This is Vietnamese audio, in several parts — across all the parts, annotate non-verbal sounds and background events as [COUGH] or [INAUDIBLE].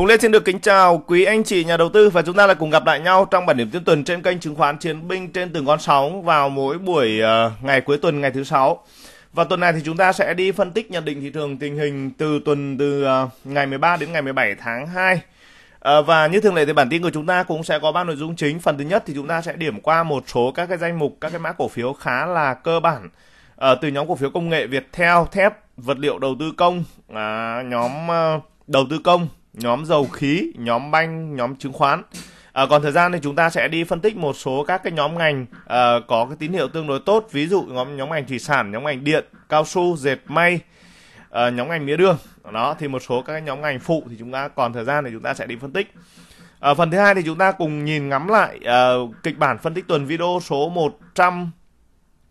Hùng Lê xin được kính chào quý anh chị nhà đầu tư và chúng ta lại cùng gặp lại nhau trong bản điểm tiên tuần trên kênh chứng khoán Chiến binh trên từng con sóng vào mỗi buổi ờ, ngày cuối tuần ngày thứ sáu. Và tuần này thì chúng ta sẽ đi phân tích nhận định thị trường tình hình từ tuần từ uh, ngày 13 đến ngày 17 tháng 2. Ờ, và như thường lệ thì bản tin của chúng ta cũng sẽ có ba nội dung chính. Phần thứ nhất thì chúng ta sẽ điểm qua một số các cái danh mục các cái mã cổ phiếu khá là cơ bản uh, từ nhóm cổ phiếu công nghệ Viettel, thép, vật liệu đầu tư công, uh, nhóm uh, đầu tư công nhóm dầu khí, nhóm banh, nhóm chứng khoán. À, còn thời gian thì chúng ta sẽ đi phân tích một số các cái nhóm ngành à, có cái tín hiệu tương đối tốt, ví dụ nhóm nhóm ngành thủy sản, nhóm ngành điện, cao su, dệt may, à, nhóm ngành mía đường. Đó thì một số các cái nhóm ngành phụ thì chúng ta còn thời gian thì chúng ta sẽ đi phân tích. À, phần thứ hai thì chúng ta cùng nhìn ngắm lại à, kịch bản phân tích tuần video số 100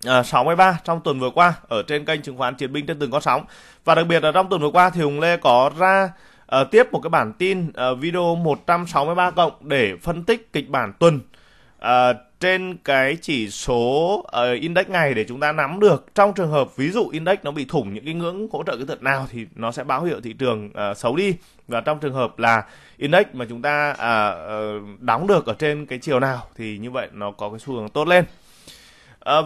À, 63 trong tuần vừa qua ở trên kênh chứng khoán Chiến binh trên từng con sóng và đặc biệt là trong tuần vừa qua thì Hùng Lê có ra uh, tiếp một cái bản tin uh, video 163 cộng để phân tích kịch bản tuần uh, trên cái chỉ số uh, index ngày để chúng ta nắm được trong trường hợp ví dụ index nó bị thủng những cái ngưỡng hỗ trợ kỹ thuật nào thì nó sẽ báo hiệu thị trường uh, xấu đi và trong trường hợp là index mà chúng ta uh, đóng được ở trên cái chiều nào thì như vậy nó có cái xu hướng tốt lên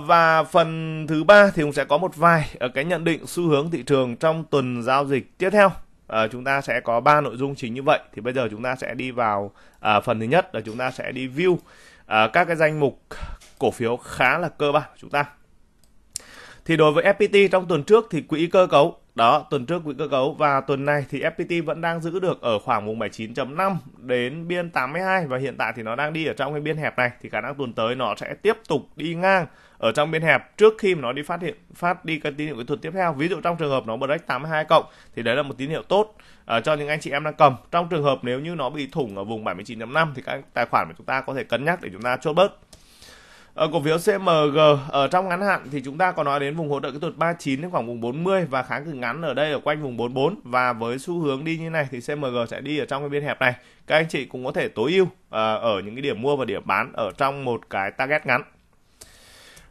và phần thứ ba thì cũng sẽ có một vài cái nhận định xu hướng thị trường trong tuần giao dịch tiếp theo Ờ, chúng ta sẽ có ba nội dung chính như vậy thì bây giờ chúng ta sẽ đi vào à, phần thứ nhất là chúng ta sẽ đi view à, các cái danh mục cổ phiếu khá là cơ bản của chúng ta thì đối với FPT trong tuần trước thì quỹ cơ cấu đó, tuần trước quỹ cơ cấu và tuần này thì FPT vẫn đang giữ được ở khoảng vùng 79.5 đến biên 82 và hiện tại thì nó đang đi ở trong cái biên hẹp này thì khả năng tuần tới nó sẽ tiếp tục đi ngang ở trong biên hẹp trước khi nó đi phát hiện phát đi cái tín hiệu kỹ thuật tiếp theo. Ví dụ trong trường hợp nó break 82 cộng thì đấy là một tín hiệu tốt uh, cho những anh chị em đang cầm. Trong trường hợp nếu như nó bị thủng ở vùng 79.5 thì các tài khoản của chúng ta có thể cân nhắc để chúng ta chốt bớt. Ở ờ, cổ phiếu CMG ở trong ngắn hạn thì chúng ta có nói đến vùng hỗ trợ kỹ thuật 39 đến khoảng vùng 40 và kháng cự ngắn ở đây ở quanh vùng 44 và với xu hướng đi như này thì CMG sẽ đi ở trong cái biên hẹp này. Các anh chị cũng có thể tối ưu ờ, ở những cái điểm mua và điểm bán ở trong một cái target ngắn.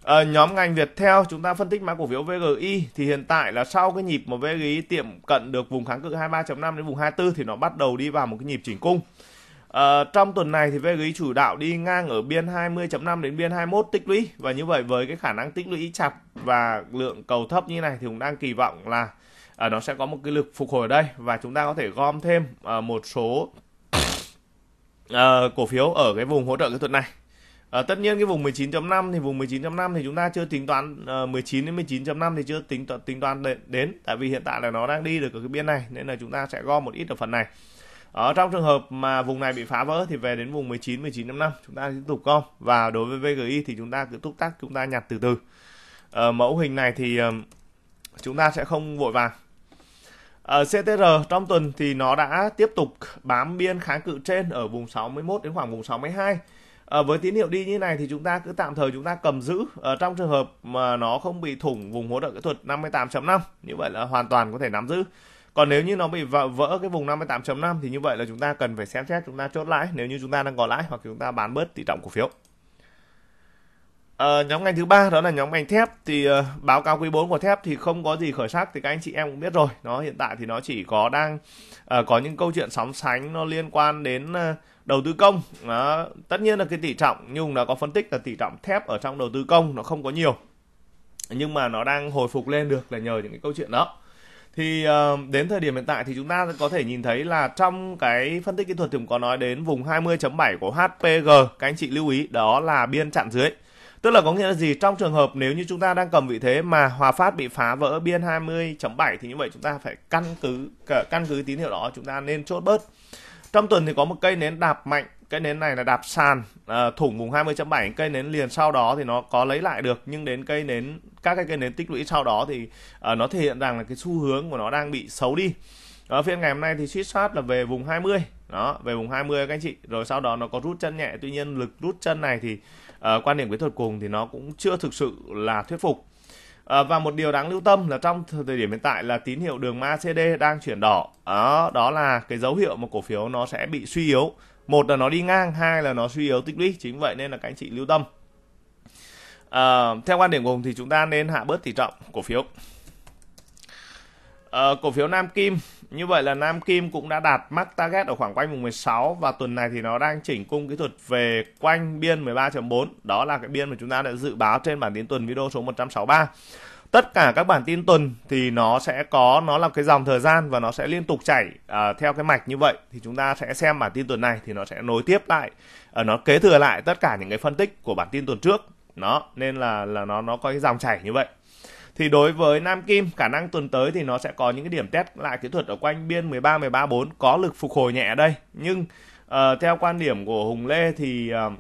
Ở ờ, nhóm ngành Việt theo chúng ta phân tích mã cổ phiếu VGI thì hiện tại là sau cái nhịp mà VGI tiệm cận được vùng kháng cự 23.5 đến vùng 24 thì nó bắt đầu đi vào một cái nhịp chỉnh cung. À, trong tuần này thì VGI e chủ đạo đi ngang ở biên 20.5 đến biên 21 tích lũy và như vậy với cái khả năng tích lũy chặt và lượng cầu thấp như này thì cũng đang kỳ vọng là à, nó sẽ có một cái lực phục hồi ở đây và chúng ta có thể gom thêm à, một số à, cổ phiếu ở cái vùng hỗ trợ cái thuật này. À, tất nhiên cái vùng 19.5 thì vùng 19.5 thì chúng ta chưa tính toán à, 19 đến 19.5 thì chưa tính toán, tính toán đến tại vì hiện tại là nó đang đi được ở cái biên này nên là chúng ta sẽ gom một ít ở phần này ở ờ, trong trường hợp mà vùng này bị phá vỡ thì về đến vùng 19 19.5 chúng ta tiếp tục gom và đối với VGI thì chúng ta cứ túc tác chúng ta nhặt từ từ ở ờ, mẫu hình này thì ờ, chúng ta sẽ không vội vàng ở CTR trong tuần thì nó đã tiếp tục bám biên kháng cự trên ở vùng 61 đến khoảng vùng 62 À, với tín hiệu đi như này thì chúng ta cứ tạm thời chúng ta cầm giữ ở trong trường hợp mà nó không bị thủng vùng hỗ trợ kỹ thuật 58.5 như vậy là hoàn toàn có thể nắm giữ còn nếu như nó bị vỡ, vỡ cái vùng 58.5 thì như vậy là chúng ta cần phải xem xét chúng ta chốt lãi nếu như chúng ta đang có lãi hoặc chúng ta bán bớt tỷ trọng cổ phiếu À, nhóm ngành thứ ba đó là nhóm ngành thép thì uh, báo cáo quý 4 của thép thì không có gì khởi sắc thì các anh chị em cũng biết rồi nó hiện tại thì nó chỉ có đang uh, có những câu chuyện sóng sánh nó liên quan đến uh, đầu tư công đó, tất nhiên là cái tỷ trọng nhưng nó có phân tích là tỷ trọng thép ở trong đầu tư công nó không có nhiều nhưng mà nó đang hồi phục lên được là nhờ những cái câu chuyện đó thì uh, đến thời điểm hiện tại thì chúng ta có thể nhìn thấy là trong cái phân tích kỹ thuật thì cũng có nói đến vùng 20.7 của HPG các anh chị lưu ý đó là biên chặn dưới tức là có nghĩa là gì trong trường hợp nếu như chúng ta đang cầm vị thế mà Hòa Phát bị phá vỡ biên 20.7 thì như vậy chúng ta phải căn cứ căn cứ tín hiệu đó chúng ta nên chốt bớt trong tuần thì có một cây nến đạp mạnh cây nến này là đạp sàn à, thủng vùng 20.7 cây nến liền sau đó thì nó có lấy lại được nhưng đến cây nến các cái nền tích lũy sau đó thì uh, nó thể hiện rằng là cái xu hướng của nó đang bị xấu đi ở phiên ngày hôm nay thì suýt soát là về vùng 20 đó về vùng 20 các anh chị rồi sau đó nó có rút chân nhẹ tuy nhiên lực rút chân này thì uh, quan điểm kỹ thuật cùng thì nó cũng chưa thực sự là thuyết phục À, và một điều đáng lưu tâm là trong thời điểm hiện tại là tín hiệu đường macd đang chuyển đỏ đó, đó là cái dấu hiệu mà cổ phiếu nó sẽ bị suy yếu một là nó đi ngang hai là nó suy yếu tích lũy chính vậy nên là các anh chị lưu tâm À, theo quan điểm của ông thì chúng ta nên hạ bớt tỷ trọng cổ phiếu. À, cổ phiếu Nam Kim, như vậy là Nam Kim cũng đã đạt mắc target ở khoảng quanh vùng 16 và tuần này thì nó đang chỉnh cung kỹ thuật về quanh biên 13.4. Đó là cái biên mà chúng ta đã dự báo trên bản tin tuần video số 163 tất cả các bản tin tuần thì nó sẽ có nó là cái dòng thời gian và nó sẽ liên tục chảy uh, theo cái mạch như vậy thì chúng ta sẽ xem bản tin tuần này thì nó sẽ nối tiếp lại uh, nó kế thừa lại tất cả những cái phân tích của bản tin tuần trước nó nên là là nó nó có cái dòng chảy như vậy thì đối với Nam Kim khả năng tuần tới thì nó sẽ có những cái điểm test lại kỹ thuật ở quanh biên 13 13 4 có lực phục hồi nhẹ ở đây nhưng uh, theo quan điểm của Hùng Lê thì uh,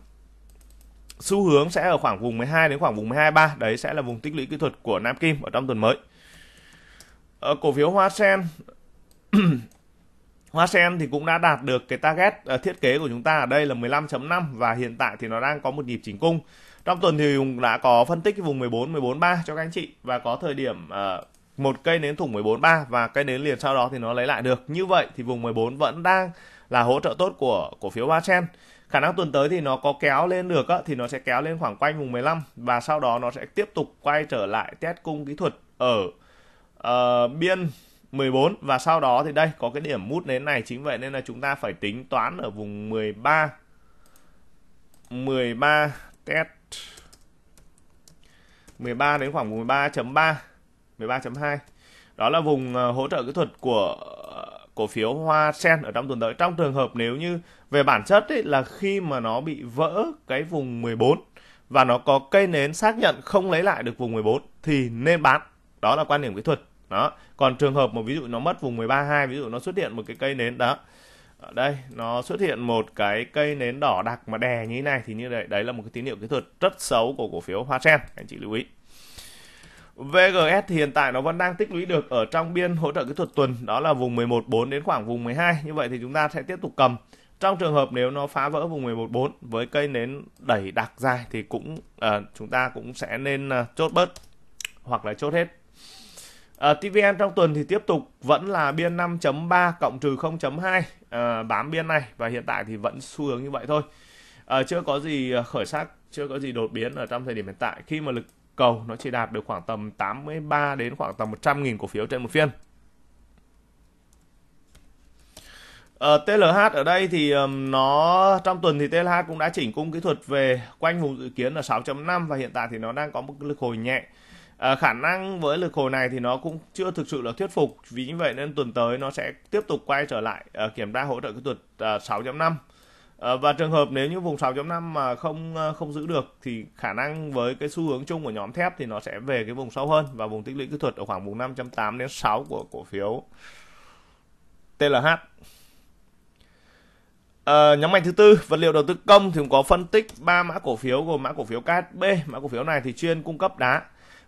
xu hướng sẽ ở khoảng vùng 12 đến khoảng vùng 12 3 đấy sẽ là vùng tích lũy kỹ thuật của Nam Kim ở trong tuần mới ở ờ, cổ phiếu Hoa Sen [CLEARS THROAT] Hoa Sen thì cũng đã đạt được cái target uh, thiết kế của chúng ta ở đây là 15.5 và hiện tại thì nó đang có một nhịp chỉnh cung trong tuần thì đã có phân tích cái vùng 14 14 3 cho các anh chị và có thời điểm uh, một cây nến thủng 14 3 và cây nến liền sau đó thì nó lấy lại được. Như vậy thì vùng 14 vẫn đang là hỗ trợ tốt của cổ phiếu Ba Sen. Khả năng tuần tới thì nó có kéo lên được á, thì nó sẽ kéo lên khoảng quanh vùng 15 và sau đó nó sẽ tiếp tục quay trở lại test cung kỹ thuật ở uh, biên 14 và sau đó thì đây có cái điểm mút nến này chính vậy nên là chúng ta phải tính toán ở vùng 13 13 test 13 đến khoảng 13.3 13.2 đó là vùng ờ, hỗ trợ kỹ thuật của ờ, cổ phiếu hoa sen ở trong tuần tới trong trường hợp nếu như về bản chất ấy, là khi mà nó bị vỡ cái vùng 14 và nó có cây nến xác nhận không lấy lại được vùng 14 thì nên bán đó là quan điểm kỹ thuật đó còn trường hợp mà ví dụ nó mất vùng 13.2, ví dụ nó xuất hiện một cái cây nến đó ở đây nó xuất hiện một cái cây nến đỏ đặc mà đè như thế này thì như vậy đấy là một cái tín hiệu kỹ thuật rất xấu của cổ phiếu Hoa Sen anh chị lưu ý VGS thì hiện tại nó vẫn đang tích lũy được ở trong biên hỗ trợ kỹ thuật tuần đó là vùng 114 đến khoảng vùng 12 như vậy thì chúng ta sẽ tiếp tục cầm trong trường hợp nếu nó phá vỡ vùng 114 với cây nến đẩy đặc dài thì cũng uh, chúng ta cũng sẽ nên uh, chốt bớt hoặc là chốt hết À, ờ, TVN trong tuần thì tiếp tục vẫn là biên 5.3 cộng trừ 0.2 à, ờ, bám biên này và hiện tại thì vẫn xu hướng như vậy thôi. À, chưa có gì khởi sắc, chưa có gì đột biến ở trong thời điểm hiện tại khi mà lực cầu nó chỉ đạt được khoảng tầm 83 đến khoảng tầm 100.000 cổ phiếu trên một phiên. Ờ, TLH ở đây thì nó trong tuần thì TLH cũng đã chỉnh cung kỹ thuật về quanh vùng dự kiến là 6.5 và hiện tại thì nó đang có một lực hồi nhẹ à, khả năng với lực hồi này thì nó cũng chưa thực sự là thuyết phục vì như vậy nên tuần tới nó sẽ tiếp tục quay trở lại à, kiểm tra hỗ trợ kỹ thuật à, 6.5 à, và trường hợp nếu như vùng 6.5 mà không ờ, không giữ được thì khả năng với cái xu hướng chung của nhóm thép thì nó sẽ về cái vùng sâu hơn và vùng tích lũy kỹ thuật ở khoảng vùng 5.8 đến 6 của cổ phiếu TLH À, nhóm ngành thứ tư vật liệu đầu tư công thì cũng có phân tích ba mã cổ phiếu gồm mã cổ phiếu KSB mã cổ phiếu này thì chuyên cung cấp đá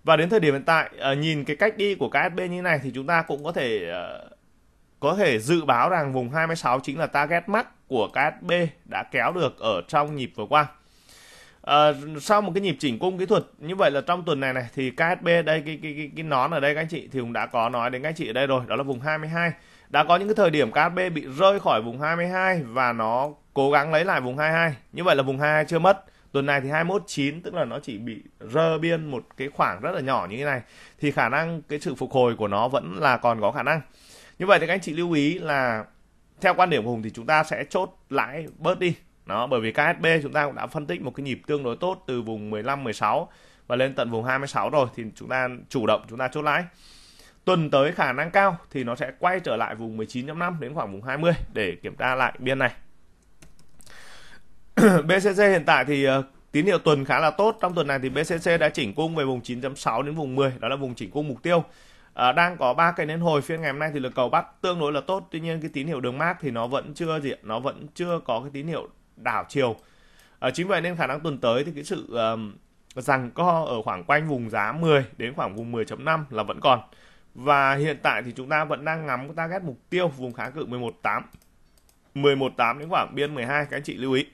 và đến thời điểm hiện tại ờ, nhìn cái cách đi của KSB như này thì chúng ta cũng có thể ờ, có thể dự báo rằng vùng 26 chính là target max của KSB đã kéo được ở trong nhịp vừa qua. À, sau một cái nhịp chỉnh cung kỹ thuật như vậy là trong tuần này này thì KSB đây cái cái cái, cái nón ở đây các anh chị thì cũng đã có nói đến các anh chị ở đây rồi, đó là vùng 22. Đã có những cái thời điểm KSB bị rơi khỏi vùng 22 và nó cố gắng lấy lại vùng 22. Như vậy là vùng 22 chưa mất tuần này thì 21 9 tức là nó chỉ bị rơ biên một cái khoảng rất là nhỏ như thế này thì khả năng cái sự phục hồi của nó vẫn là còn có khả năng như vậy thì các anh chị lưu ý là theo quan điểm của hùng thì chúng ta sẽ chốt lãi bớt đi nó bởi vì KSB chúng ta cũng đã phân tích một cái nhịp tương đối tốt từ vùng 15 16 và lên tận vùng 26 rồi thì chúng ta chủ động chúng ta chốt lãi tuần tới khả năng cao thì nó sẽ quay trở lại vùng 19.5 đến khoảng vùng 20 để kiểm tra lại biên này [COUGHS] BCC hiện tại thì ờ, tín hiệu tuần khá là tốt. Trong tuần này thì BCC đã chỉnh cung về vùng 9.6 đến vùng 10, đó là vùng chỉnh cung mục tiêu. À, đang có ba cây nến hồi phiên ngày hôm nay thì lực cầu bắt tương đối là tốt. Tuy nhiên cái tín hiệu đường mát thì nó vẫn chưa gì, nó vẫn chưa có cái tín hiệu đảo chiều. À, chính vậy nên khả năng tuần tới thì cái sự uh, rằng co ở khoảng quanh vùng giá 10 đến khoảng vùng 10.5 là vẫn còn. Và hiện tại thì chúng ta vẫn đang ngắm target mục tiêu vùng kháng cự 118 118 đến khoảng biên 12 các anh chị lưu ý.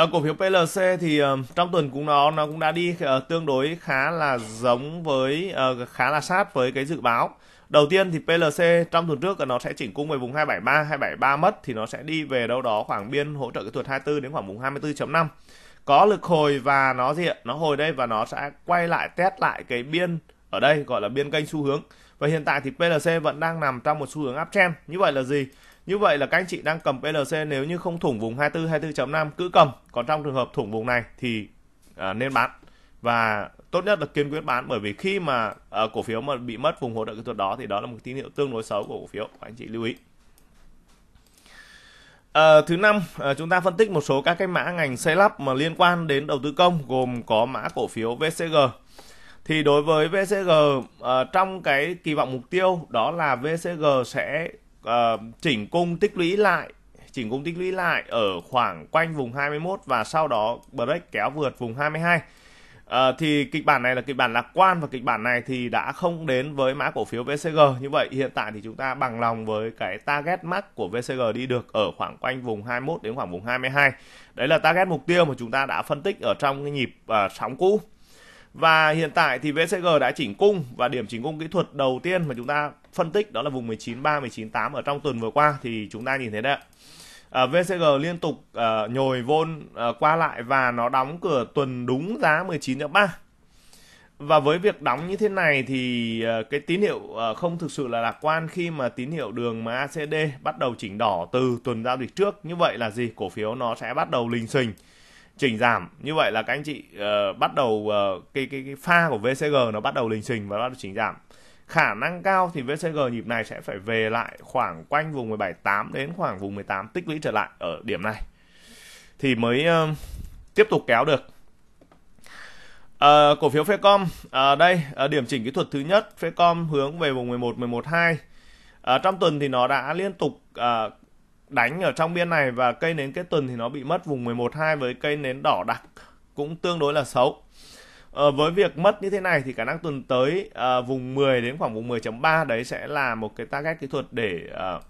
À, cổ phiếu PLC thì uh, trong tuần cũng nó nó cũng đã đi uh, tương đối khá là giống với uh, khá là sát với cái dự báo. Đầu tiên thì PLC trong tuần trước nó sẽ chỉnh cung về vùng 273, 273 mất thì nó sẽ đi về đâu đó khoảng biên hỗ trợ kỹ thuật 24 đến khoảng vùng 24.5. Có lực hồi và nó gì ạ? Nó hồi đây và nó sẽ quay lại test lại cái biên ở đây gọi là biên kênh xu hướng. Và hiện tại thì PLC vẫn đang nằm trong một xu hướng uptrend. Như vậy là gì? Như vậy là các anh chị đang cầm PLC nếu như không thủng vùng 24 24.5 cứ cầm, còn trong trường hợp thủng vùng này thì à, nên bán và tốt nhất là kiên quyết bán bởi vì khi mà à, cổ phiếu mà bị mất vùng hỗ trợ kỹ thuật đó thì đó là một tín hiệu tương đối xấu của cổ phiếu các anh chị lưu ý À, thứ năm à, chúng ta phân tích một số các cái mã ngành xây lắp mà liên quan đến đầu tư công gồm có mã cổ phiếu VCG thì đối với VCG uh, à, trong cái kỳ vọng mục tiêu đó là VCG sẽ uh, chỉnh cung tích lũy lại chỉnh cung tích lũy lại ở khoảng quanh vùng 21 và sau đó break kéo vượt vùng 22 À, ờ, thì kịch bản này là kịch bản lạc quan và kịch bản này thì đã không đến với mã cổ phiếu VCG như vậy hiện tại thì chúng ta bằng lòng với cái target max của VCG đi được ở khoảng quanh vùng 21 đến khoảng vùng 22 đấy là target mục tiêu mà chúng ta đã phân tích ở trong cái nhịp à, sóng cũ và hiện tại thì VCG đã chỉnh cung và điểm chỉnh cung kỹ thuật đầu tiên mà chúng ta phân tích đó là vùng 193 198 ở trong tuần vừa qua thì chúng ta nhìn thấy đấy À, VCG liên tục à, nhồi vôn à, qua lại và nó đóng cửa tuần đúng giá 19.3 và với việc đóng như thế này thì ờ, cái tín hiệu không thực sự là lạc quan khi mà tín hiệu đường MACD bắt đầu chỉnh đỏ từ tuần giao dịch trước như vậy là gì cổ phiếu nó sẽ bắt đầu lình xình chỉnh giảm như vậy là các anh chị uh, bắt đầu uh, cái, cái cái pha của VCG nó bắt đầu lình xình và bắt đầu chỉnh giảm khả năng cao thì VCG nhịp này sẽ phải về lại khoảng quanh vùng 17.8 đến khoảng vùng 18 tích lũy trở lại ở điểm này thì mới uh, tiếp tục kéo được uh, cổ phiếu Fecom uh, đây uh, điểm chỉnh kỹ thuật thứ nhất Fecom hướng về vùng 11 11 2 uh, trong tuần thì nó đã liên tục uh, đánh ở trong biên này và cây nến kết tuần thì nó bị mất vùng 11 2 với cây nến đỏ đặc cũng tương đối là xấu Ờ, với việc mất như thế này thì khả năng tuần tới uh, vùng 10 đến khoảng vùng 10.3 đấy sẽ là một cái target kỹ thuật để uh,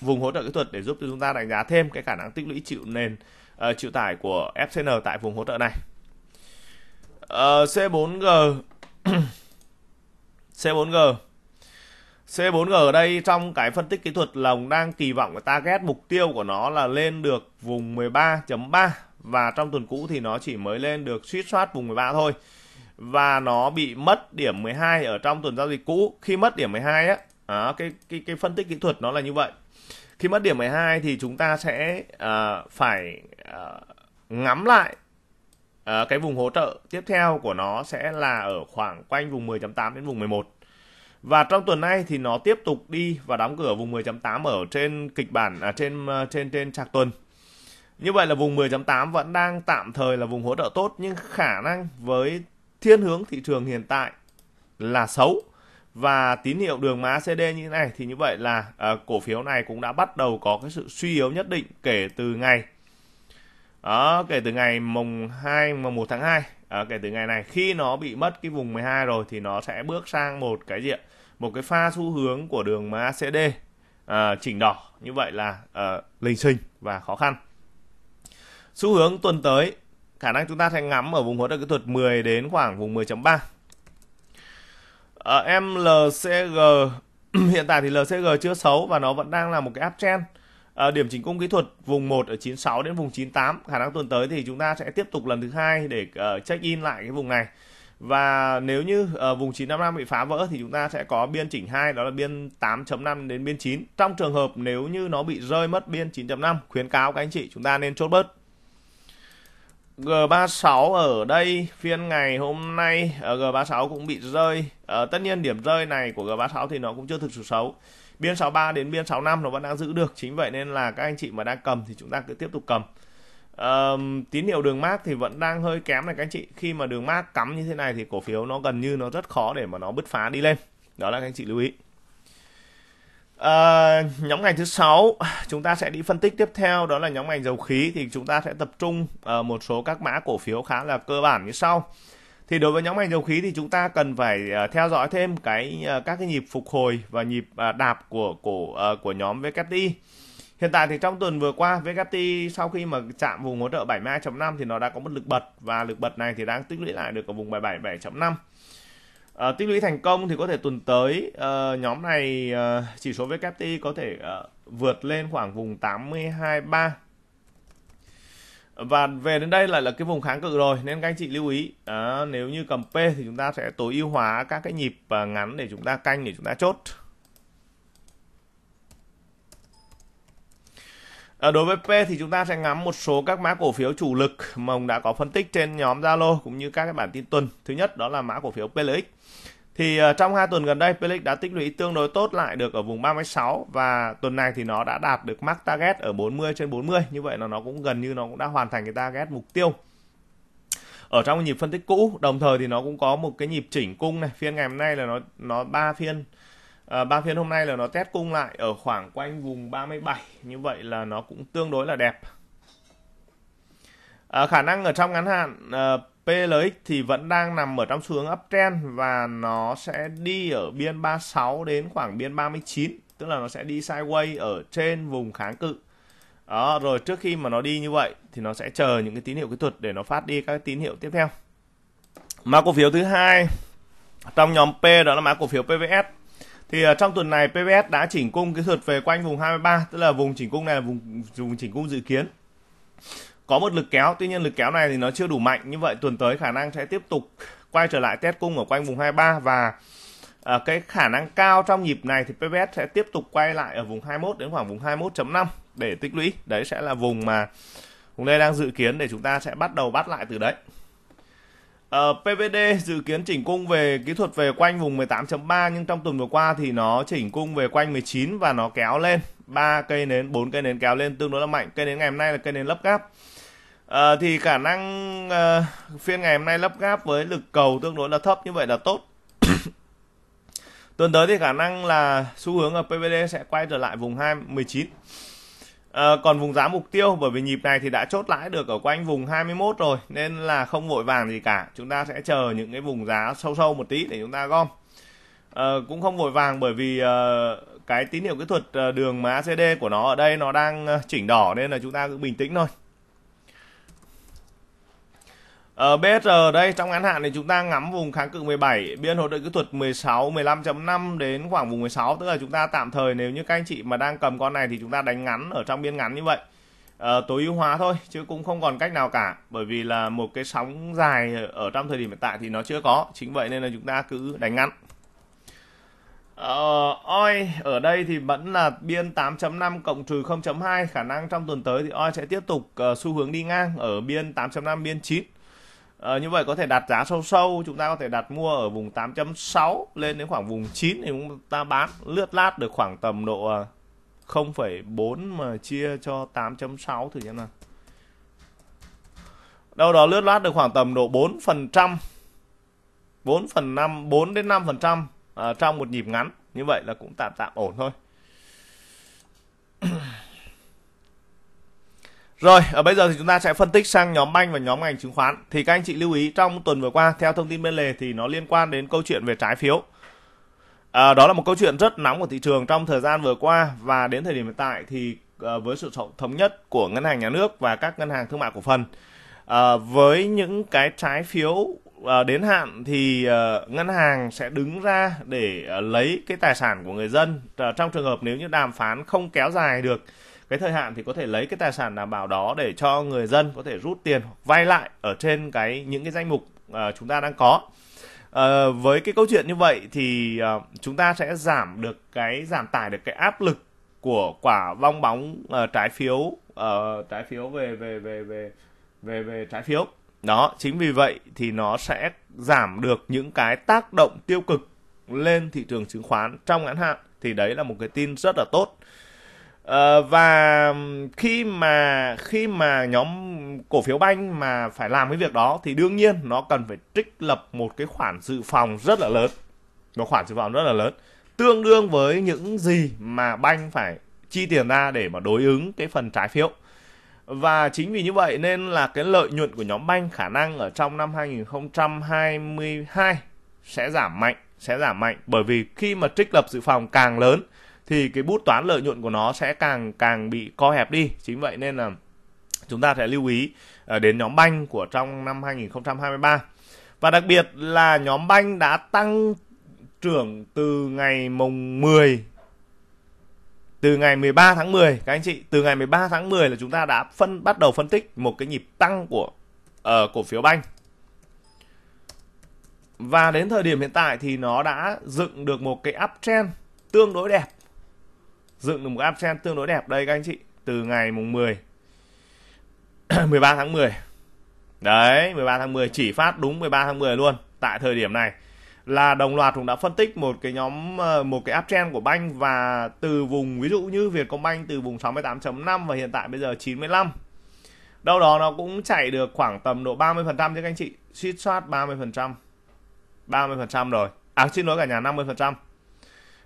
vùng hỗ trợ kỹ thuật để giúp cho chúng ta đánh giá thêm cái khả năng tích lũy chịu nền uh, chịu tải của FCN tại vùng hỗ trợ này. Uh, C4G C4G C4G ở đây trong cái phân tích kỹ thuật lồng đang kỳ vọng cái target mục tiêu của nó là lên được vùng 13.3 và trong tuần cũ thì nó chỉ mới lên được suýt soát vùng 13 thôi và nó bị mất điểm 12 ở trong tuần giao dịch cũ khi mất điểm 12 á à, cái cái cái phân tích kỹ thuật nó là như vậy khi mất điểm 12 thì chúng ta sẽ uh, phải uh, ngắm lại uh, cái vùng hỗ trợ tiếp theo của nó sẽ là ở khoảng quanh vùng 10.8 đến vùng 11 và trong tuần này thì nó tiếp tục đi và đóng cửa vùng 10.8 ở trên kịch bản à, trên trên trên trạc tuần như vậy là vùng 10.8 vẫn đang tạm thời là vùng hỗ trợ tốt nhưng khả năng với thiên hướng thị trường hiện tại là xấu và tín hiệu đường mã CD như thế này thì như vậy là à, cổ phiếu này cũng đã bắt đầu có cái sự suy yếu nhất định kể từ ngày đó, ờ, kể từ ngày mùng 2 mùng 1 tháng 2 à, ờ, kể từ ngày này khi nó bị mất cái vùng 12 rồi thì nó sẽ bước sang một cái diện một cái pha xu hướng của đường mã CD à, chỉnh đỏ như vậy là à, lình xình và khó khăn Xu hướng tuần tới khả năng chúng ta sẽ ngắm ở vùng hỗ trợ kỹ thuật 10 đến khoảng vùng 10.3. Ở MLCG hiện tại thì LCG chưa xấu và nó vẫn đang là một cái uptrend. À, ờ, điểm chỉnh cung kỹ thuật vùng 1 ở 96 đến vùng 98 khả năng tuần tới thì chúng ta sẽ tiếp tục lần thứ hai để ờ, check in lại cái vùng này và nếu như uh, vùng 955 bị phá vỡ thì chúng ta sẽ có biên chỉnh 2 đó là biên 8.5 đến biên 9 trong trường hợp nếu như nó bị rơi mất biên 9.5 khuyến cáo các anh chị chúng ta nên chốt bớt G36 ở đây phiên ngày hôm nay ở ờ, G36 cũng bị rơi à, Tất nhiên điểm rơi này của G36 thì nó cũng chưa thực sự xấu Biên 63 đến biên 65 nó vẫn đang giữ được Chính vậy nên là các anh chị mà đang cầm thì chúng ta cứ tiếp tục cầm à, Tín hiệu đường mát thì vẫn đang hơi kém này các anh chị Khi mà đường mát cắm như thế này thì cổ phiếu nó gần như nó rất khó để mà nó bứt phá đi lên Đó là các anh chị lưu ý À, nhóm ngành thứ sáu chúng ta sẽ đi phân tích tiếp theo đó là nhóm ngành dầu khí thì chúng ta sẽ tập trung ở một số các mã cổ phiếu khá là cơ bản như sau thì đối với nhóm ngành dầu khí thì chúng ta cần phải ờ, theo dõi thêm cái ờ, các cái nhịp phục hồi và nhịp đạp của cổ của nhóm VKTI hiện tại thì trong tuần vừa qua VKTI sau khi mà chạm vùng hỗ trợ 72.5 thì nó đã có một lực bật và lực bật này thì đang tích lũy lại được ở vùng 77.5 À, tích lũy thành công thì có thể tuần tới à, nhóm này à, chỉ số WT có thể à, vượt lên khoảng vùng 82.3 và về đến đây lại là cái vùng kháng cự rồi nên các anh chị lưu ý à, nếu như cầm P thì chúng ta sẽ tối ưu hóa các cái nhịp à, ngắn để chúng ta canh để chúng ta chốt À, đối với P thì chúng ta sẽ ngắm một số các mã cổ phiếu chủ lực mà ông đã có phân tích trên nhóm Zalo cũng như các cái bản tin tuần. Thứ nhất đó là mã cổ phiếu PLX thì ờ, trong hai tuần gần đây Pelic đã tích lũy tương đối tốt lại được ở vùng 36 và tuần này thì nó đã đạt được mark target ở 40 trên 40 như vậy là nó cũng gần như nó cũng đã hoàn thành cái target mục tiêu ở trong nhịp phân tích cũ đồng thời thì nó cũng có một cái nhịp chỉnh cung này phiên ngày hôm nay là nó nó ba phiên ờ, ba uh, phiên hôm nay là nó test cung lại ở khoảng quanh vùng 37 như vậy là nó cũng tương đối là đẹp À, khả năng ở trong ngắn hạn uh, PLX thì vẫn đang nằm ở trong xu hướng uptrend và nó sẽ đi ở biên 36 đến khoảng biên 39 tức là nó sẽ đi sideways ở trên vùng kháng cự đó rồi trước khi mà nó đi như vậy thì nó sẽ chờ những cái tín hiệu kỹ thuật để nó phát đi các tín hiệu tiếp theo mã cổ phiếu thứ hai trong nhóm P đó là mã cổ phiếu PVS thì à, trong tuần này PVS đã chỉnh cung kỹ thuật về quanh vùng 23 tức là vùng chỉnh cung này là vùng vùng chỉnh cung dự kiến có một lực kéo tuy nhiên lực kéo này thì nó chưa đủ mạnh như vậy tuần tới khả năng sẽ tiếp tục quay trở lại test cung ở quanh vùng 23 và à, cái khả năng cao trong nhịp này thì PVS sẽ tiếp tục quay lại ở vùng 21 đến khoảng vùng 21.5 để tích lũy đấy sẽ là vùng mà vùng đây đang dự kiến để chúng ta sẽ bắt đầu bắt lại từ đấy Uh, ờ, PVD dự kiến chỉnh cung về kỹ thuật về quanh vùng 18.3 nhưng trong tuần vừa qua thì nó chỉnh cung về quanh 19 và nó kéo lên ba cây nến bốn cây nến kéo lên tương đối là mạnh cây nến ngày hôm nay là cây nến lấp gáp à, thì khả năng à, phiên ngày hôm nay lấp gáp với lực cầu tương đối là thấp như vậy là tốt [COUGHS] tuần tới thì khả năng là xu hướng ở PVD sẽ quay trở lại vùng 219 à, ờ, còn vùng giá mục tiêu bởi vì nhịp này thì đã chốt lãi được ở quanh vùng 21 rồi nên là không vội vàng gì cả chúng ta sẽ chờ những cái vùng giá sâu sâu một tí để chúng ta gom à, cũng không vội vàng bởi vì à, cái tín hiệu kỹ thuật đường mà ACD của nó ở đây nó đang chỉnh đỏ nên là chúng ta cứ bình tĩnh thôi ở ờ, BSR đây trong ngắn hạn thì chúng ta ngắm vùng kháng cự 17, biên hỗ trợ kỹ thuật 16, 15.5 đến khoảng vùng 16 tức là chúng ta tạm thời nếu như các anh chị mà đang cầm con này thì chúng ta đánh ngắn ở trong biên ngắn như vậy. À, tối ưu hóa thôi chứ cũng không còn cách nào cả bởi vì là một cái sóng dài ở trong thời điểm hiện tại thì nó chưa có chính vậy nên là chúng ta cứ đánh ngắn Ờ, oi ở đây thì vẫn là biên 8.5 cộng trừ 0.2 khả năng trong tuần tới thì oi sẽ tiếp tục uh, xu hướng đi ngang ở biên 8.5 biên 9 À, như vậy có thể đặt giá sâu sâu chúng ta có thể đặt mua ở vùng 8.6 lên đến khoảng vùng 9 thì chúng ta bán lướt lát được khoảng tầm độ 0,4 ờ, mà chia cho 8.6 thử xem nào đâu đó lướt lát được khoảng tầm độ 4 phần trăm 4 phần 5 4 đến 5 phần trăm ờ, trong một nhịp ngắn như vậy là cũng tạm tạm ổn thôi Rồi, ở ờ, bây giờ thì chúng ta sẽ phân tích sang nhóm banh và nhóm ngành chứng khoán. Thì các anh chị lưu ý trong tuần vừa qua theo thông tin bên lề thì nó liên quan đến câu chuyện về trái phiếu. À, đó là một câu chuyện rất nóng của thị trường trong thời gian vừa qua và đến thời điểm hiện tại thì à, với sự thống nhất của ngân hàng nhà nước và các ngân hàng thương mại cổ phần à, với những cái trái phiếu à, đến hạn thì à, ngân hàng sẽ đứng ra để à, lấy cái tài sản của người dân à, trong trường hợp nếu như đàm phán không kéo dài được cái thời hạn thì có thể lấy cái tài sản đảm bảo đó để cho người dân có thể rút tiền vay lại ở trên cái những cái danh mục uh, chúng ta đang có uh, với cái câu chuyện như vậy thì uh, chúng ta sẽ giảm được cái giảm tải được cái áp lực của quả vong bóng uh, trái phiếu uh, trái phiếu về về về về về về trái phiếu đó chính vì vậy thì nó sẽ giảm được những cái tác động tiêu cực lên thị trường chứng khoán trong ngắn hạn thì đấy là một cái tin rất là tốt Ờ, và khi mà khi mà nhóm cổ phiếu banh mà phải làm cái việc đó thì đương nhiên nó cần phải trích lập một cái khoản dự phòng rất là lớn một khoản dự phòng rất là lớn tương đương với những gì mà banh phải chi tiền ra để mà đối ứng cái phần trái phiếu và chính vì như vậy nên là cái lợi nhuận của nhóm banh khả năng ở trong năm 2022 sẽ giảm mạnh sẽ giảm mạnh bởi vì khi mà trích lập dự phòng càng lớn thì cái bút toán lợi nhuận của nó sẽ càng càng bị co hẹp đi chính vậy nên là chúng ta sẽ lưu ý ờ, đến nhóm banh của trong năm 2023 và đặc biệt là nhóm banh đã tăng trưởng từ ngày mùng 10 từ ngày 13 tháng 10 các anh chị từ ngày 13 tháng 10 là chúng ta đã phân bắt đầu phân tích một cái nhịp tăng của uh, cổ phiếu banh và đến thời điểm hiện tại thì nó đã dựng được một cái uptrend tương đối đẹp dựng được một uptrend tương đối đẹp đây các anh chị từ ngày mùng 10 13 [CLEARS THROAT] tháng 10 đấy 13 tháng 10 chỉ phát đúng 13 tháng 10 luôn tại thời điểm này là đồng loạt cũng đã phân tích một cái nhóm ờ, một cái uptrend của banh và từ vùng ví dụ như Vietcombank từ vùng 68.5 và hiện tại bây giờ 95 đâu đó nó cũng chạy được khoảng tầm độ 30 phần trăm chứ các anh chị suýt soát 30 phần trăm 30 phần trăm rồi à xin lỗi cả nhà 50 phần trăm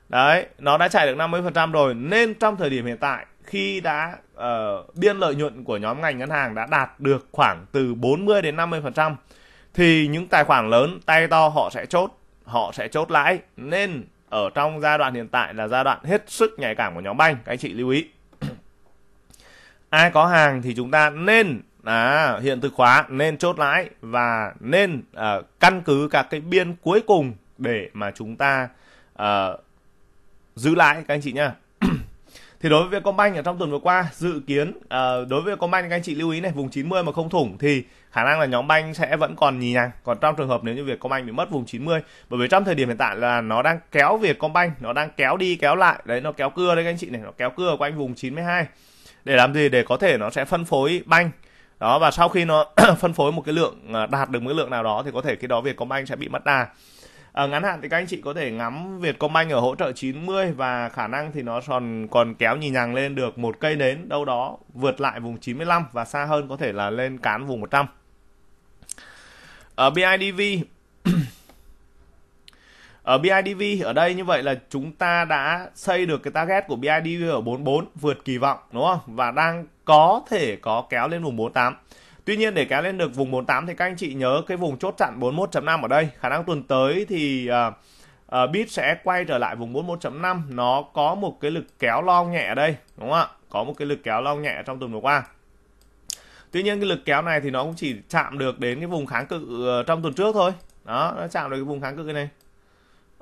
đấy nó đã chạy được 50% rồi nên trong thời điểm hiện tại khi đã uh, biên lợi nhuận của nhóm ngành ngân hàng đã đạt được khoảng từ 40 đến 50% thì những tài khoản lớn tay to họ sẽ chốt họ sẽ chốt lãi nên ở trong giai đoạn hiện tại là giai đoạn hết sức nhạy cảm của nhóm banh các anh chị lưu ý [CLEARS THROAT] ai có hàng thì chúng ta nên à, hiện thực hóa nên chốt lãi và nên uh, căn cứ các cái biên cuối cùng để mà chúng ta uh, giữ lãi các anh chị nhá thì đối với Vietcombank ở trong tuần vừa qua dự kiến uh, đối với Vietcombank các anh chị lưu ý này vùng 90 mà không thủng thì khả năng là nhóm banh sẽ vẫn còn nhì nhằng còn trong trường hợp nếu như Vietcombank bị mất vùng 90 bởi vì trong thời điểm hiện tại là nó đang kéo Vietcombank nó đang kéo đi kéo lại đấy nó kéo cưa đấy các anh chị này nó kéo cưa quanh vùng 92 để làm gì để có thể nó sẽ phân phối banh đó và sau khi nó [CLEARS THROAT] phân phối một cái lượng ờ, đạt được một cái lượng nào đó thì có thể cái đó Vietcombank sẽ bị mất đà à, ngắn hạn thì các anh chị có thể ngắm Vietcombank ở hỗ trợ 90 và khả năng thì nó còn còn kéo nhì nhằng lên được một cây đến đâu đó vượt lại vùng 95 và xa hơn có thể là lên cán vùng 100 ở BIDV ở BIDV ở đây như vậy là chúng ta đã xây được cái target của BIDV ở 44 vượt kỳ vọng đúng không và đang có thể có kéo lên vùng 48 Tuy nhiên để kéo lên được vùng 48 thì các anh chị nhớ cái vùng chốt chặn 41.5 ở đây. Khả năng tuần tới thì uh, uh, bit sẽ quay trở lại vùng 41.5. Nó có một cái lực kéo long nhẹ ở đây. Đúng không ạ? Có một cái lực kéo long nhẹ trong tuần vừa qua. Tuy nhiên cái lực kéo này thì nó cũng chỉ chạm được đến cái vùng kháng cự ờ, trong tuần trước thôi. Đó, nó chạm được cái vùng kháng cự cái này.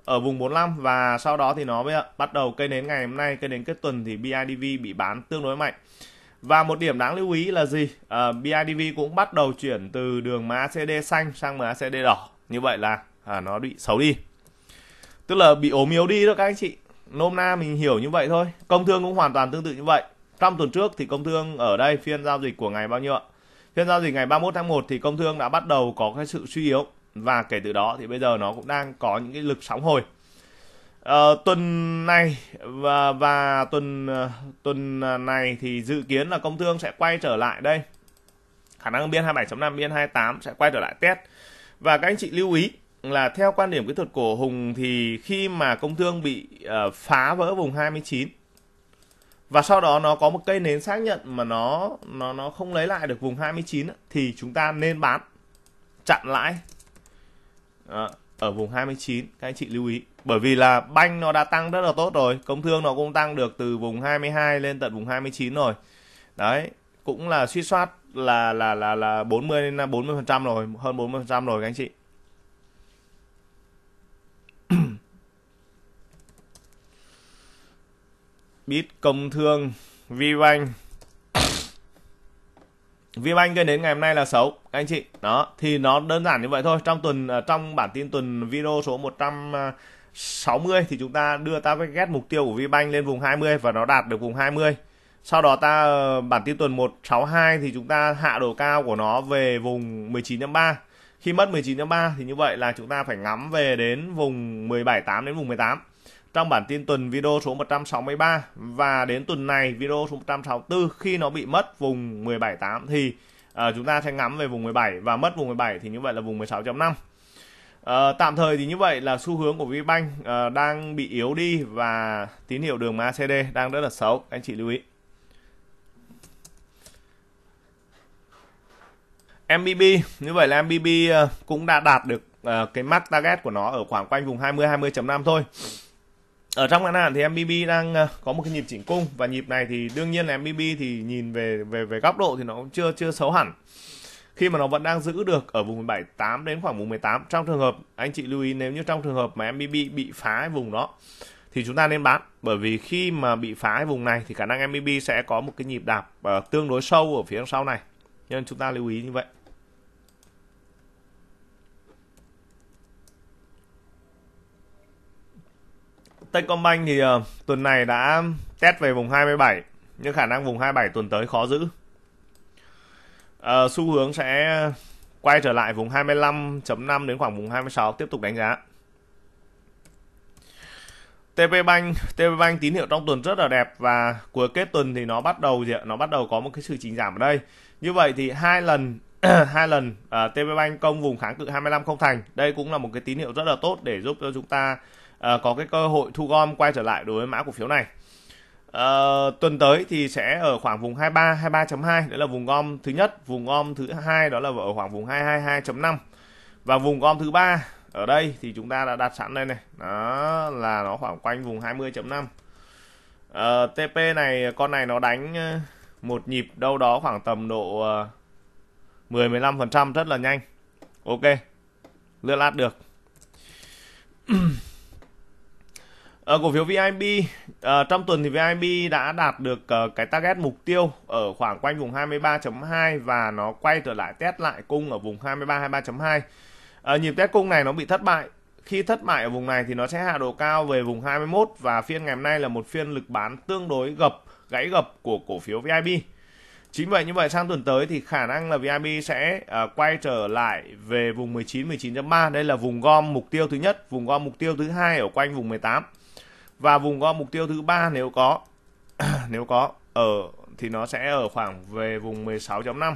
Ở vùng 45 và sau đó thì nó mới bắt đầu cây nến ngày hôm nay, cây nến kết tuần thì BIDV bị bán tương đối mạnh. Và một điểm đáng lưu ý là gì? À, BIDV cũng bắt đầu chuyển từ đường MACD xanh sang MACD đỏ. Như vậy là à, nó bị xấu đi. Tức là bị ốm yếu đi đó các anh chị. Nôm na mình hiểu như vậy thôi. Công thương cũng hoàn toàn tương tự như vậy. Trong tuần trước thì công thương ở đây phiên giao dịch của ngày bao nhiêu ạ? Phiên giao dịch ngày 31 tháng 1 thì công thương đã bắt đầu có cái sự suy yếu và kể từ đó thì bây giờ nó cũng đang có những cái lực sóng hồi Ờ, tuần này và và tuần ờ, tuần ờ, này thì dự kiến là công thương sẽ quay trở lại đây khả năng biên 27.5 biên 28 sẽ quay trở lại test và các anh chị lưu ý là theo quan điểm kỹ thuật của Hùng thì khi mà công thương bị uh, phá vỡ vùng 29 và sau đó nó có một cây nến xác nhận mà nó nó nó không lấy lại được vùng 29 thì chúng ta nên bán chặn lãi à, ở vùng 29 các anh chị lưu ý bởi vì là banh nó đã tăng rất là tốt rồi công thương nó cũng tăng được từ vùng 22 lên tận vùng 29 rồi đấy cũng là suy soát là là là là 40 đến 40 phần trăm rồi hơn 40 phần trăm rồi các anh chị [COUGHS] bit công thương Vbank Vbank cho đến ngày hôm nay là xấu các anh chị đó thì nó đơn giản như vậy thôi trong tuần à, trong bản tin tuần video số 100 60 thì chúng ta đưa ta với target mục tiêu của VBank lên vùng 20 và nó đạt được vùng 20. Sau đó ta ờ, bản tin tuần 162 thì chúng ta hạ độ cao của nó về vùng 19.3. Khi mất 19.3 thì như vậy là chúng ta phải ngắm về đến vùng 17.8 đến vùng 18 trong bản tin tuần video số 163 và đến tuần này video số 164 khi nó bị mất vùng 178 thì uh, chúng ta sẽ ngắm về vùng 17 và mất vùng 17 thì như vậy là vùng 16.5. Ờ, tạm thời thì như vậy là xu hướng của VBank à, đang bị yếu đi và tín hiệu đường MACD đang rất là xấu, anh chị lưu ý. MBB, như vậy là MBB ờ, cũng đã đạt được à, cái mark target của nó ở khoảng quanh vùng 20 20.5 thôi. Ở trong ngắn hạn thì MBB đang có một cái nhịp chỉnh cung và nhịp này thì đương nhiên là MBB thì nhìn về về về góc độ thì nó cũng chưa chưa xấu hẳn khi mà nó vẫn đang giữ được ở vùng 178 đến khoảng vùng 18 trong trường hợp anh chị lưu ý nếu như trong trường hợp mà MBB bị phá cái vùng đó thì chúng ta nên bán bởi vì khi mà bị phá cái vùng này thì khả năng MBB sẽ có một cái nhịp đạp uh, tương đối sâu ở phía sau này nên chúng ta lưu ý như vậy Techcombank thì uh, tuần này đã test về vùng 27 nhưng khả năng vùng 27 tuần tới khó giữ uh, xu hướng sẽ quay trở lại vùng 25.5 đến khoảng vùng 26 tiếp tục đánh giá TP Bank, TP Bank tín hiệu trong tuần rất là đẹp và cuối kết tuần thì nó bắt đầu gì ạ? Nó bắt đầu có một cái sự chỉnh giảm ở đây. Như vậy thì hai lần [CLEARS THROAT] hai lần uh, ờ, TP Bank công vùng kháng cự 25 không thành. Đây cũng là một cái tín hiệu rất là tốt để giúp cho chúng ta uh, có cái cơ hội thu gom quay trở lại đối với mã cổ phiếu này. Uh, tuần tới thì sẽ ở khoảng vùng 23 23.2 đấy là vùng gom thứ nhất, vùng gom thứ hai đó là ở khoảng vùng 22, 5 và vùng gom thứ ba ở đây thì chúng ta đã đặt sẵn đây này đó là nó khoảng quanh vùng 20.5 uh, TP này con này nó đánh ờ, một nhịp đâu đó khoảng tầm độ 10 ờ, 15 rất là nhanh ok lướt lát được [CLEARS THROAT] À, cổ phiếu VIB à, ờ, trong tuần thì VIB đã đạt được uh, cái target mục tiêu ở khoảng quanh vùng 23.2 và nó quay trở lại test lại cung ở vùng 23 23.2. À, nhịp test cung này nó bị thất bại. Khi thất bại ở vùng này thì nó sẽ hạ độ cao về vùng 21 và phiên ngày hôm nay là một phiên lực bán tương đối gập, gãy gập của cổ phiếu VIB. Chính vậy như vậy sang tuần tới thì khả năng là VIB sẽ uh, quay trở lại về vùng 19 19.3, đây là vùng gom mục tiêu thứ nhất, vùng gom mục tiêu thứ hai ở quanh vùng 18 và vùng có mục tiêu thứ ba nếu có [CLEARS THROAT] nếu có ở thì nó sẽ ở khoảng về vùng 16.5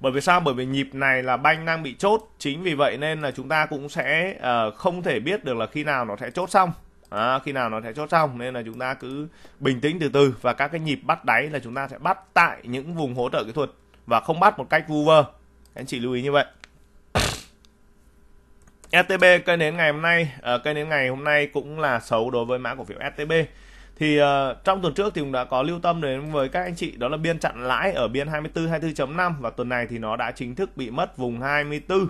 bởi vì sao bởi vì nhịp này là banh đang bị chốt chính vì vậy nên là chúng ta cũng sẽ uh, không thể biết được là khi nào nó sẽ chốt xong à, khi nào nó sẽ chốt xong nên là chúng ta cứ bình tĩnh từ từ và các cái nhịp bắt đáy là chúng ta sẽ bắt tại những vùng hỗ trợ kỹ thuật và không bắt một cách vu vơ anh chị lưu ý như vậy STB e cây nến ngày hôm nay cây ờ, nến ngày hôm nay cũng là xấu đối với mã cổ phiếu STB e thì uh, trong tuần trước thì cũng đã có lưu tâm đến với các anh chị đó là biên chặn lãi ở biên 24 24.5 và tuần này thì nó đã chính thức bị mất vùng 24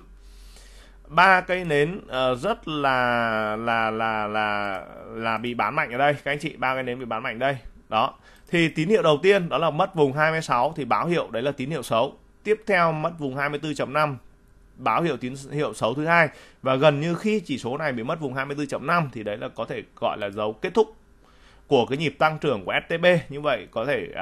ba cây nến uh, rất là là là là là bị bán mạnh ở đây các anh chị ba cây nến bị bán mạnh đây đó thì tín hiệu đầu tiên đó là mất vùng 26 thì báo hiệu đấy là tín hiệu xấu tiếp theo mất vùng 24.5 báo hiệu tín hiệu xấu thứ hai và gần như khi chỉ số này bị mất vùng 24.5 thì đấy là có thể gọi là dấu kết thúc của cái nhịp tăng trưởng của STB như vậy có thể uh,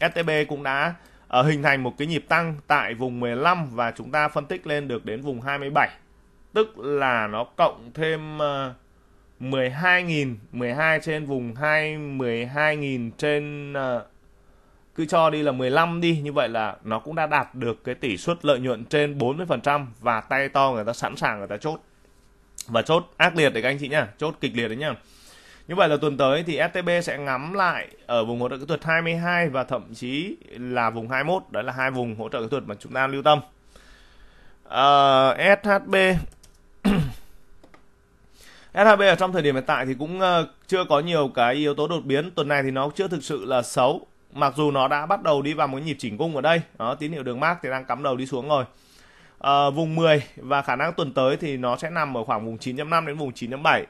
à, STB cũng đã uh, hình thành một cái nhịp tăng tại vùng 15 và chúng ta phân tích lên được đến vùng 27 tức là nó cộng thêm uh, 12.000 12 trên vùng 2 12.000 trên uh, cứ cho đi là 15 đi như vậy là nó cũng đã đạt được cái tỷ suất lợi nhuận trên 40% và tay to người ta sẵn sàng người ta chốt và chốt ác liệt đấy các anh chị nhá chốt kịch liệt đấy nhá như vậy là tuần tới thì STB sẽ ngắm lại ở vùng hỗ trợ kỹ thuật 22 và thậm chí là vùng 21 đấy là hai vùng hỗ trợ kỹ thuật mà chúng ta lưu tâm uh, SHB SHB ở trong thời điểm hiện tại thì cũng ờ, chưa có nhiều cái yếu tố đột biến tuần này thì nó chưa thực sự là xấu mặc dù nó đã bắt đầu đi vào một nhịp chỉnh cung ở đây đó tín hiệu đường mát thì đang cắm đầu đi xuống rồi à, vùng 10 và khả năng tuần tới thì nó sẽ nằm ở khoảng vùng 9.5 đến vùng 9.7 à,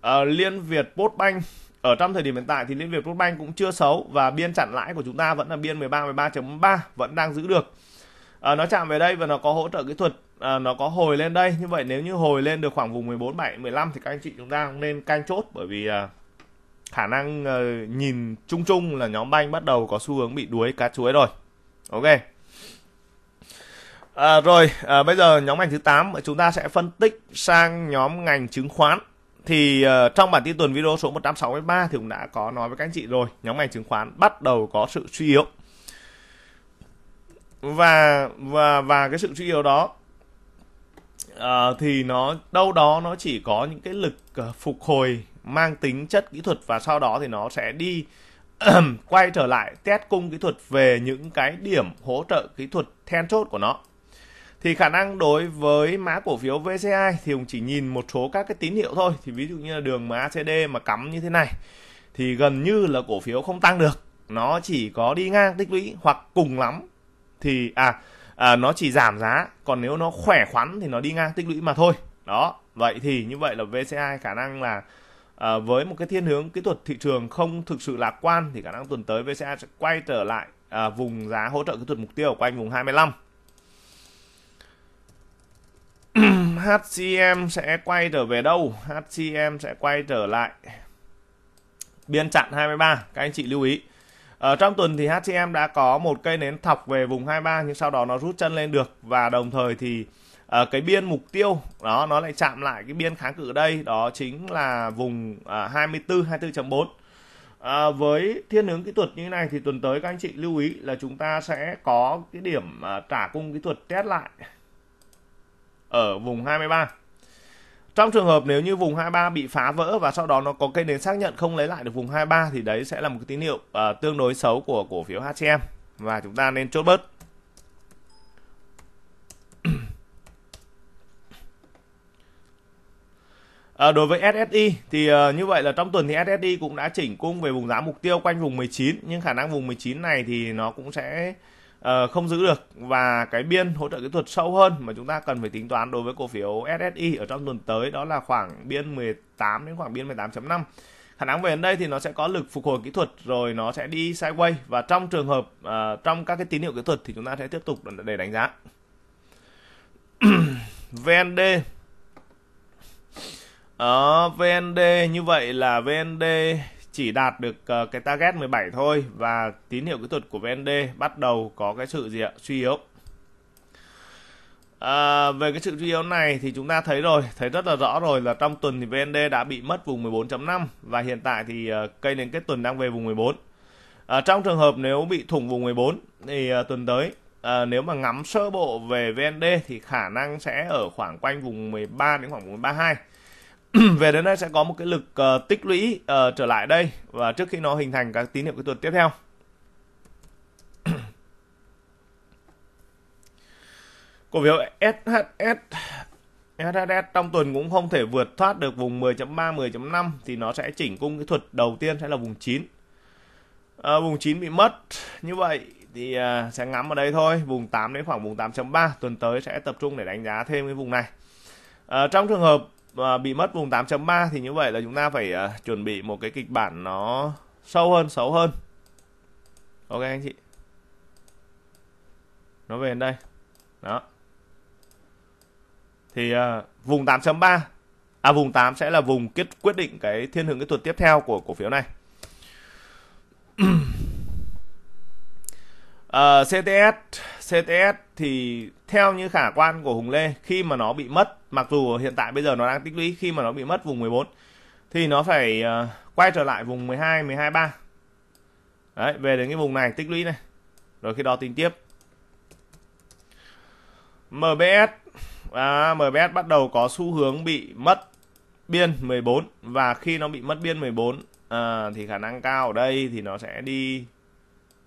ờ, Liên Việt Postbank ở trong thời điểm hiện tại thì Liên Việt Postbank cũng chưa xấu và biên chặn lãi của chúng ta vẫn là biên 13 13.3 vẫn đang giữ được à, nó chạm về đây và nó có hỗ trợ kỹ thuật à, nó có hồi lên đây như vậy nếu như hồi lên được khoảng vùng 14 7 15 thì các anh chị chúng ta nên canh chốt bởi vì à, khả năng uh, nhìn chung chung là nhóm banh bắt đầu có xu hướng bị đuối cá chuối rồi ok à, rồi à, bây giờ nhóm ngành thứ 8 chúng ta sẽ phân tích sang nhóm ngành chứng khoán thì uh, trong bản tin tuần video số 163 thì cũng đã có nói với các anh chị rồi nhóm ngành chứng khoán bắt đầu có sự suy yếu và và và cái sự suy yếu đó uh, thì nó đâu đó nó chỉ có những cái lực uh, phục hồi mang tính chất kỹ thuật và sau đó thì nó sẽ đi [CLEARS THROAT] quay trở lại test cung kỹ thuật về những cái điểm hỗ trợ kỹ thuật then chốt của nó. Thì khả năng đối với mã cổ phiếu VCI thì Hùng chỉ nhìn một số các cái tín hiệu thôi. Thì ví dụ như là đường mà ACD mà cắm như thế này thì gần như là cổ phiếu không tăng được. Nó chỉ có đi ngang tích lũy hoặc cùng lắm thì à, à nó chỉ giảm giá. Còn nếu nó khỏe khoắn thì nó đi ngang tích lũy mà thôi. Đó, vậy thì như vậy là VCI khả năng là à, với một cái thiên hướng kỹ thuật thị trường không thực sự lạc quan thì khả năng tuần tới VCA sẽ quay trở lại à, vùng giá hỗ trợ kỹ thuật mục tiêu quanh vùng 25 [CLEARS THROAT] HCM sẽ quay trở về đâu? HCM sẽ quay trở lại biên chặn 23 các anh chị lưu ý ở ờ, trong tuần thì HCM đã có một cây nến thọc về vùng 23 nhưng sau đó nó rút chân lên được và đồng thời thì à, cái biên mục tiêu đó nó lại chạm lại cái biên kháng cự ở đây đó chính là vùng à, 24 24.4 À, với thiên hướng kỹ thuật như thế này thì tuần tới các anh chị lưu ý là chúng ta sẽ có cái điểm à, trả cung kỹ thuật test lại ở vùng 23. Trong trường hợp nếu như vùng 23 bị phá vỡ và sau đó nó có cây nến xác nhận không lấy lại được vùng 23 thì đấy sẽ là một cái tín hiệu à, tương đối xấu của cổ phiếu HCM và chúng ta nên chốt bớt. À, đối với SSI thì uh, như vậy là trong tuần thì SSI cũng đã chỉnh cung về vùng giá mục tiêu quanh vùng 19 nhưng khả năng vùng 19 này thì nó cũng sẽ uh, không giữ được và cái biên hỗ trợ kỹ thuật sâu hơn mà chúng ta cần phải tính toán đối với cổ phiếu SSI ở trong tuần tới đó là khoảng biên 18 đến khoảng biên 18.5 khả năng về đến đây thì nó sẽ có lực phục hồi kỹ thuật rồi nó sẽ đi sideways và trong trường hợp uh, trong các cái tín hiệu kỹ thuật thì chúng ta sẽ tiếp tục để đánh giá [CLEARS THROAT] VND đó, ờ, VND như vậy là VND chỉ đạt được uh, cái target 17 thôi và tín hiệu kỹ thuật của VND bắt đầu có cái sự gì ạ suy yếu. À, về cái sự suy yếu này thì chúng ta thấy rồi, thấy rất là rõ rồi là trong tuần thì VND đã bị mất vùng 14.5 và hiện tại thì uh, cây nến kết tuần đang về vùng 14. À, trong trường hợp nếu bị thủng vùng 14 thì uh, tuần tới uh, nếu mà ngắm sơ bộ về VND thì khả năng sẽ ở khoảng quanh vùng 13 đến khoảng vùng 32 [CLEARS THROAT] về đến đây sẽ có một cái lực uh, tích lũy uh, trở lại đây và trước khi nó hình thành các tín hiệu kỹ thuật tiếp theo [CLEARS THROAT] cổ phiếu SHS SHS trong tuần cũng không thể vượt thoát được vùng 10.3 10.5 thì nó sẽ chỉnh cung kỹ thuật đầu tiên sẽ là vùng 9 à, ờ, vùng 9 bị mất như vậy thì à, sẽ ngắm ở đây thôi vùng 8 đến khoảng vùng 8.3 tuần tới sẽ tập trung để đánh giá thêm cái vùng này à, trong trường hợp và ờ, bị mất vùng 8.3 thì như vậy là chúng ta phải uh, chuẩn bị một cái kịch bản nó sâu hơn, xấu hơn. Ok anh chị. Nó về đến đây. Đó. Thì uh, vùng 8.3 à vùng 8 sẽ là vùng quyết quyết định cái thiên hướng kỹ thuật tiếp theo của cổ phiếu này. [CLEARS THROAT] Ờ, CTS CTS thì theo như khả quan của Hùng Lê khi mà nó bị mất mặc dù hiện tại bây giờ nó đang tích lũy khi mà nó bị mất vùng 14 thì nó phải uh, quay trở lại vùng 12 12 3 đấy về đến cái vùng này tích lũy này rồi khi đó tính tiếp MBS à, MBS bắt đầu có xu hướng bị mất biên 14 và khi nó bị mất biên 14 à, ờ, thì khả năng cao ở đây thì nó sẽ đi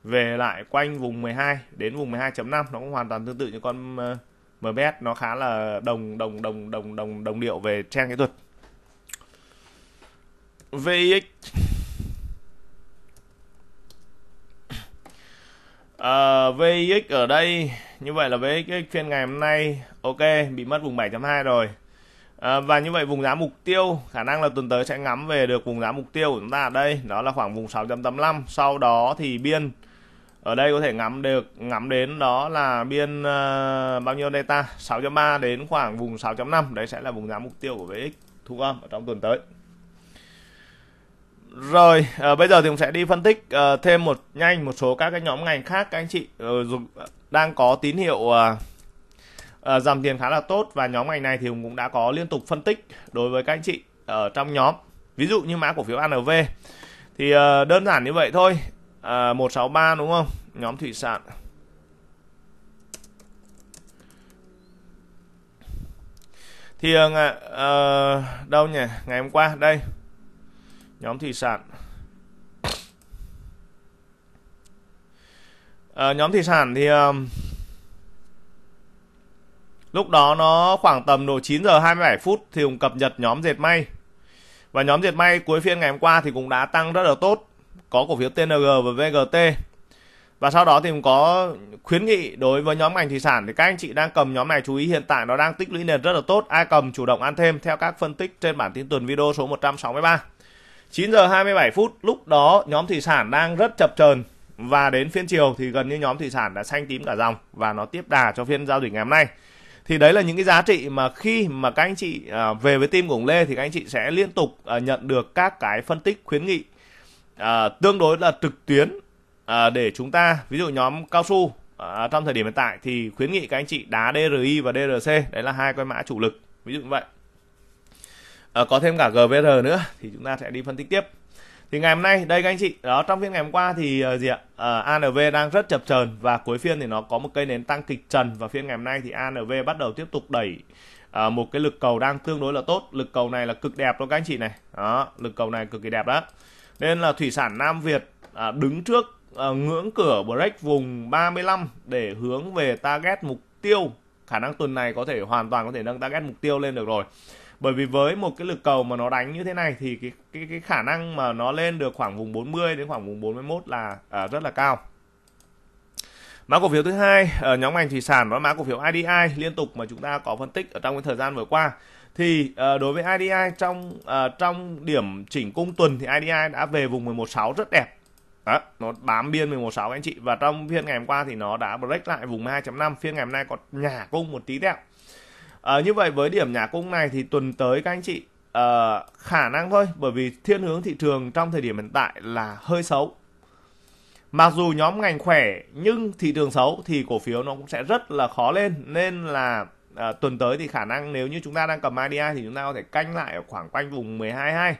về lại quanh vùng 12 đến vùng 12.5 nó cũng hoàn toàn tương tự như con ờ, MBS nó khá là đồng đồng đồng đồng đồng đồng điệu về trend kỹ thuật VX à, ờ, VX ở đây như vậy là VX phiên ngày hôm nay ok bị mất vùng 7.2 rồi à, và như vậy vùng giá mục tiêu khả năng là tuần tới sẽ ngắm về được vùng giá mục tiêu của chúng ta ở đây đó là khoảng vùng 6.85 sau đó thì biên ở đây có thể ngắm được ngắm đến đó là biên uh, bao nhiêu delta 6.3 đến khoảng vùng 6.5 đấy sẽ là vùng giá mục tiêu của VX thu âm ở trong tuần tới rồi à, bây giờ thì cũng sẽ đi phân tích à, thêm một nhanh một số các cái nhóm ngành khác các anh chị à, đang có tín hiệu à, à, giảm tiền khá là tốt và nhóm ngành này thì cũng đã có liên tục phân tích đối với các anh chị ở trong nhóm ví dụ như mã cổ phiếu ANV thì đơn giản như vậy thôi à, 163 đúng không nhóm thủy sản thì à, à, đâu nhỉ ngày hôm qua đây nhóm thủy sản à, nhóm thủy sản thì à, lúc đó nó khoảng tầm độ 9 giờ 27 phút thì cũng cập nhật nhóm dệt may và nhóm dệt may cuối phiên ngày hôm qua thì cũng đã tăng rất là tốt có cổ phiếu TNG và VGT và sau đó thì cũng có khuyến nghị đối với nhóm ngành thủy sản thì các anh chị đang cầm nhóm này chú ý hiện tại nó đang tích lũy nền rất là tốt ai cầm chủ động ăn thêm theo các phân tích trên bản tin tuần video số 163 9 giờ 27 phút lúc đó nhóm thủy sản đang rất chập chờn và đến phiên chiều thì gần như nhóm thủy sản đã xanh tím cả dòng và nó tiếp đà cho phiên giao dịch ngày hôm nay thì đấy là những cái giá trị mà khi mà các anh chị à, về với team của Hùng Lê thì các anh chị sẽ liên tục à, nhận được các cái phân tích khuyến nghị à, tương đối là trực tuyến à, để chúng ta ví dụ nhóm cao su à, trong thời điểm hiện tại thì khuyến nghị các anh chị đá DRI và DRC đấy là hai cái mã chủ lực ví dụ như vậy à, có thêm cả GVR nữa thì chúng ta sẽ đi phân tích tiếp thì ngày hôm nay đây các anh chị đó trong phiên ngày hôm qua thì uh, gì ạ uh, à, ANV đang rất chập chờn và cuối phiên thì nó có một cây nến tăng kịch trần và phiên ngày hôm nay thì ANV bắt đầu tiếp tục đẩy uh, một cái lực cầu đang tương đối là tốt lực cầu này là cực đẹp đó các anh chị này đó lực cầu này cực kỳ đẹp đó nên là thủy sản Nam Việt à, đứng trước à, ngưỡng cửa break vùng 35 để hướng về target mục tiêu khả năng tuần này có thể hoàn toàn có thể nâng target mục tiêu lên được rồi bởi vì với một cái lực cầu mà nó đánh như thế này thì cái cái, cái khả năng mà nó lên được khoảng vùng 40 đến khoảng vùng 41 là à, rất là cao mã cổ phiếu thứ hai ở ờ, nhóm ngành thủy sản đó mã cổ phiếu IDI liên tục mà chúng ta có phân tích ở trong cái thời gian vừa qua thì ờ, đối với IDI trong ờ, trong điểm chỉnh cung tuần thì IDI đã về vùng 116 rất đẹp đó, nó bám biên 116 anh chị và trong phiên ngày hôm qua thì nó đã break lại vùng 12.5 phiên ngày hôm nay có nhả cung một tí đẹp à, như vậy với điểm nhả cung này thì tuần tới các anh chị uh, khả năng thôi bởi vì thiên hướng thị trường trong thời điểm hiện tại là hơi xấu mặc dù nhóm ngành khỏe nhưng thị trường xấu thì cổ phiếu nó cũng sẽ rất là khó lên nên là à, tuần tới thì khả năng nếu như chúng ta đang cầm IDI thì chúng ta có thể canh lại ở khoảng quanh vùng 122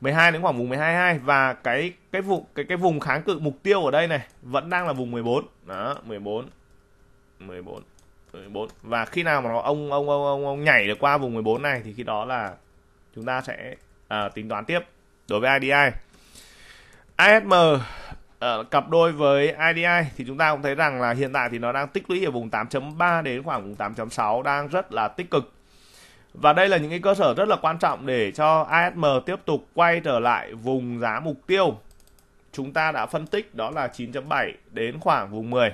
12 đến khoảng vùng 122 và cái cái vùng cái cái vùng kháng cự mục tiêu ở đây này vẫn đang là vùng 14 đó 14 14 14 và khi nào mà nó ông ông ông ông, ông nhảy được qua vùng 14 này thì khi đó là chúng ta sẽ à, tính toán tiếp đối với IDI ASM ở ờ, cặp đôi với IDI thì chúng ta cũng thấy rằng là hiện tại thì nó đang tích lũy ở vùng 8.3 đến khoảng vùng 8.6 đang rất là tích cực. Và đây là những cái cơ sở rất là quan trọng để cho ASM tiếp tục quay trở lại vùng giá mục tiêu. Chúng ta đã phân tích đó là 9.7 đến khoảng vùng 10.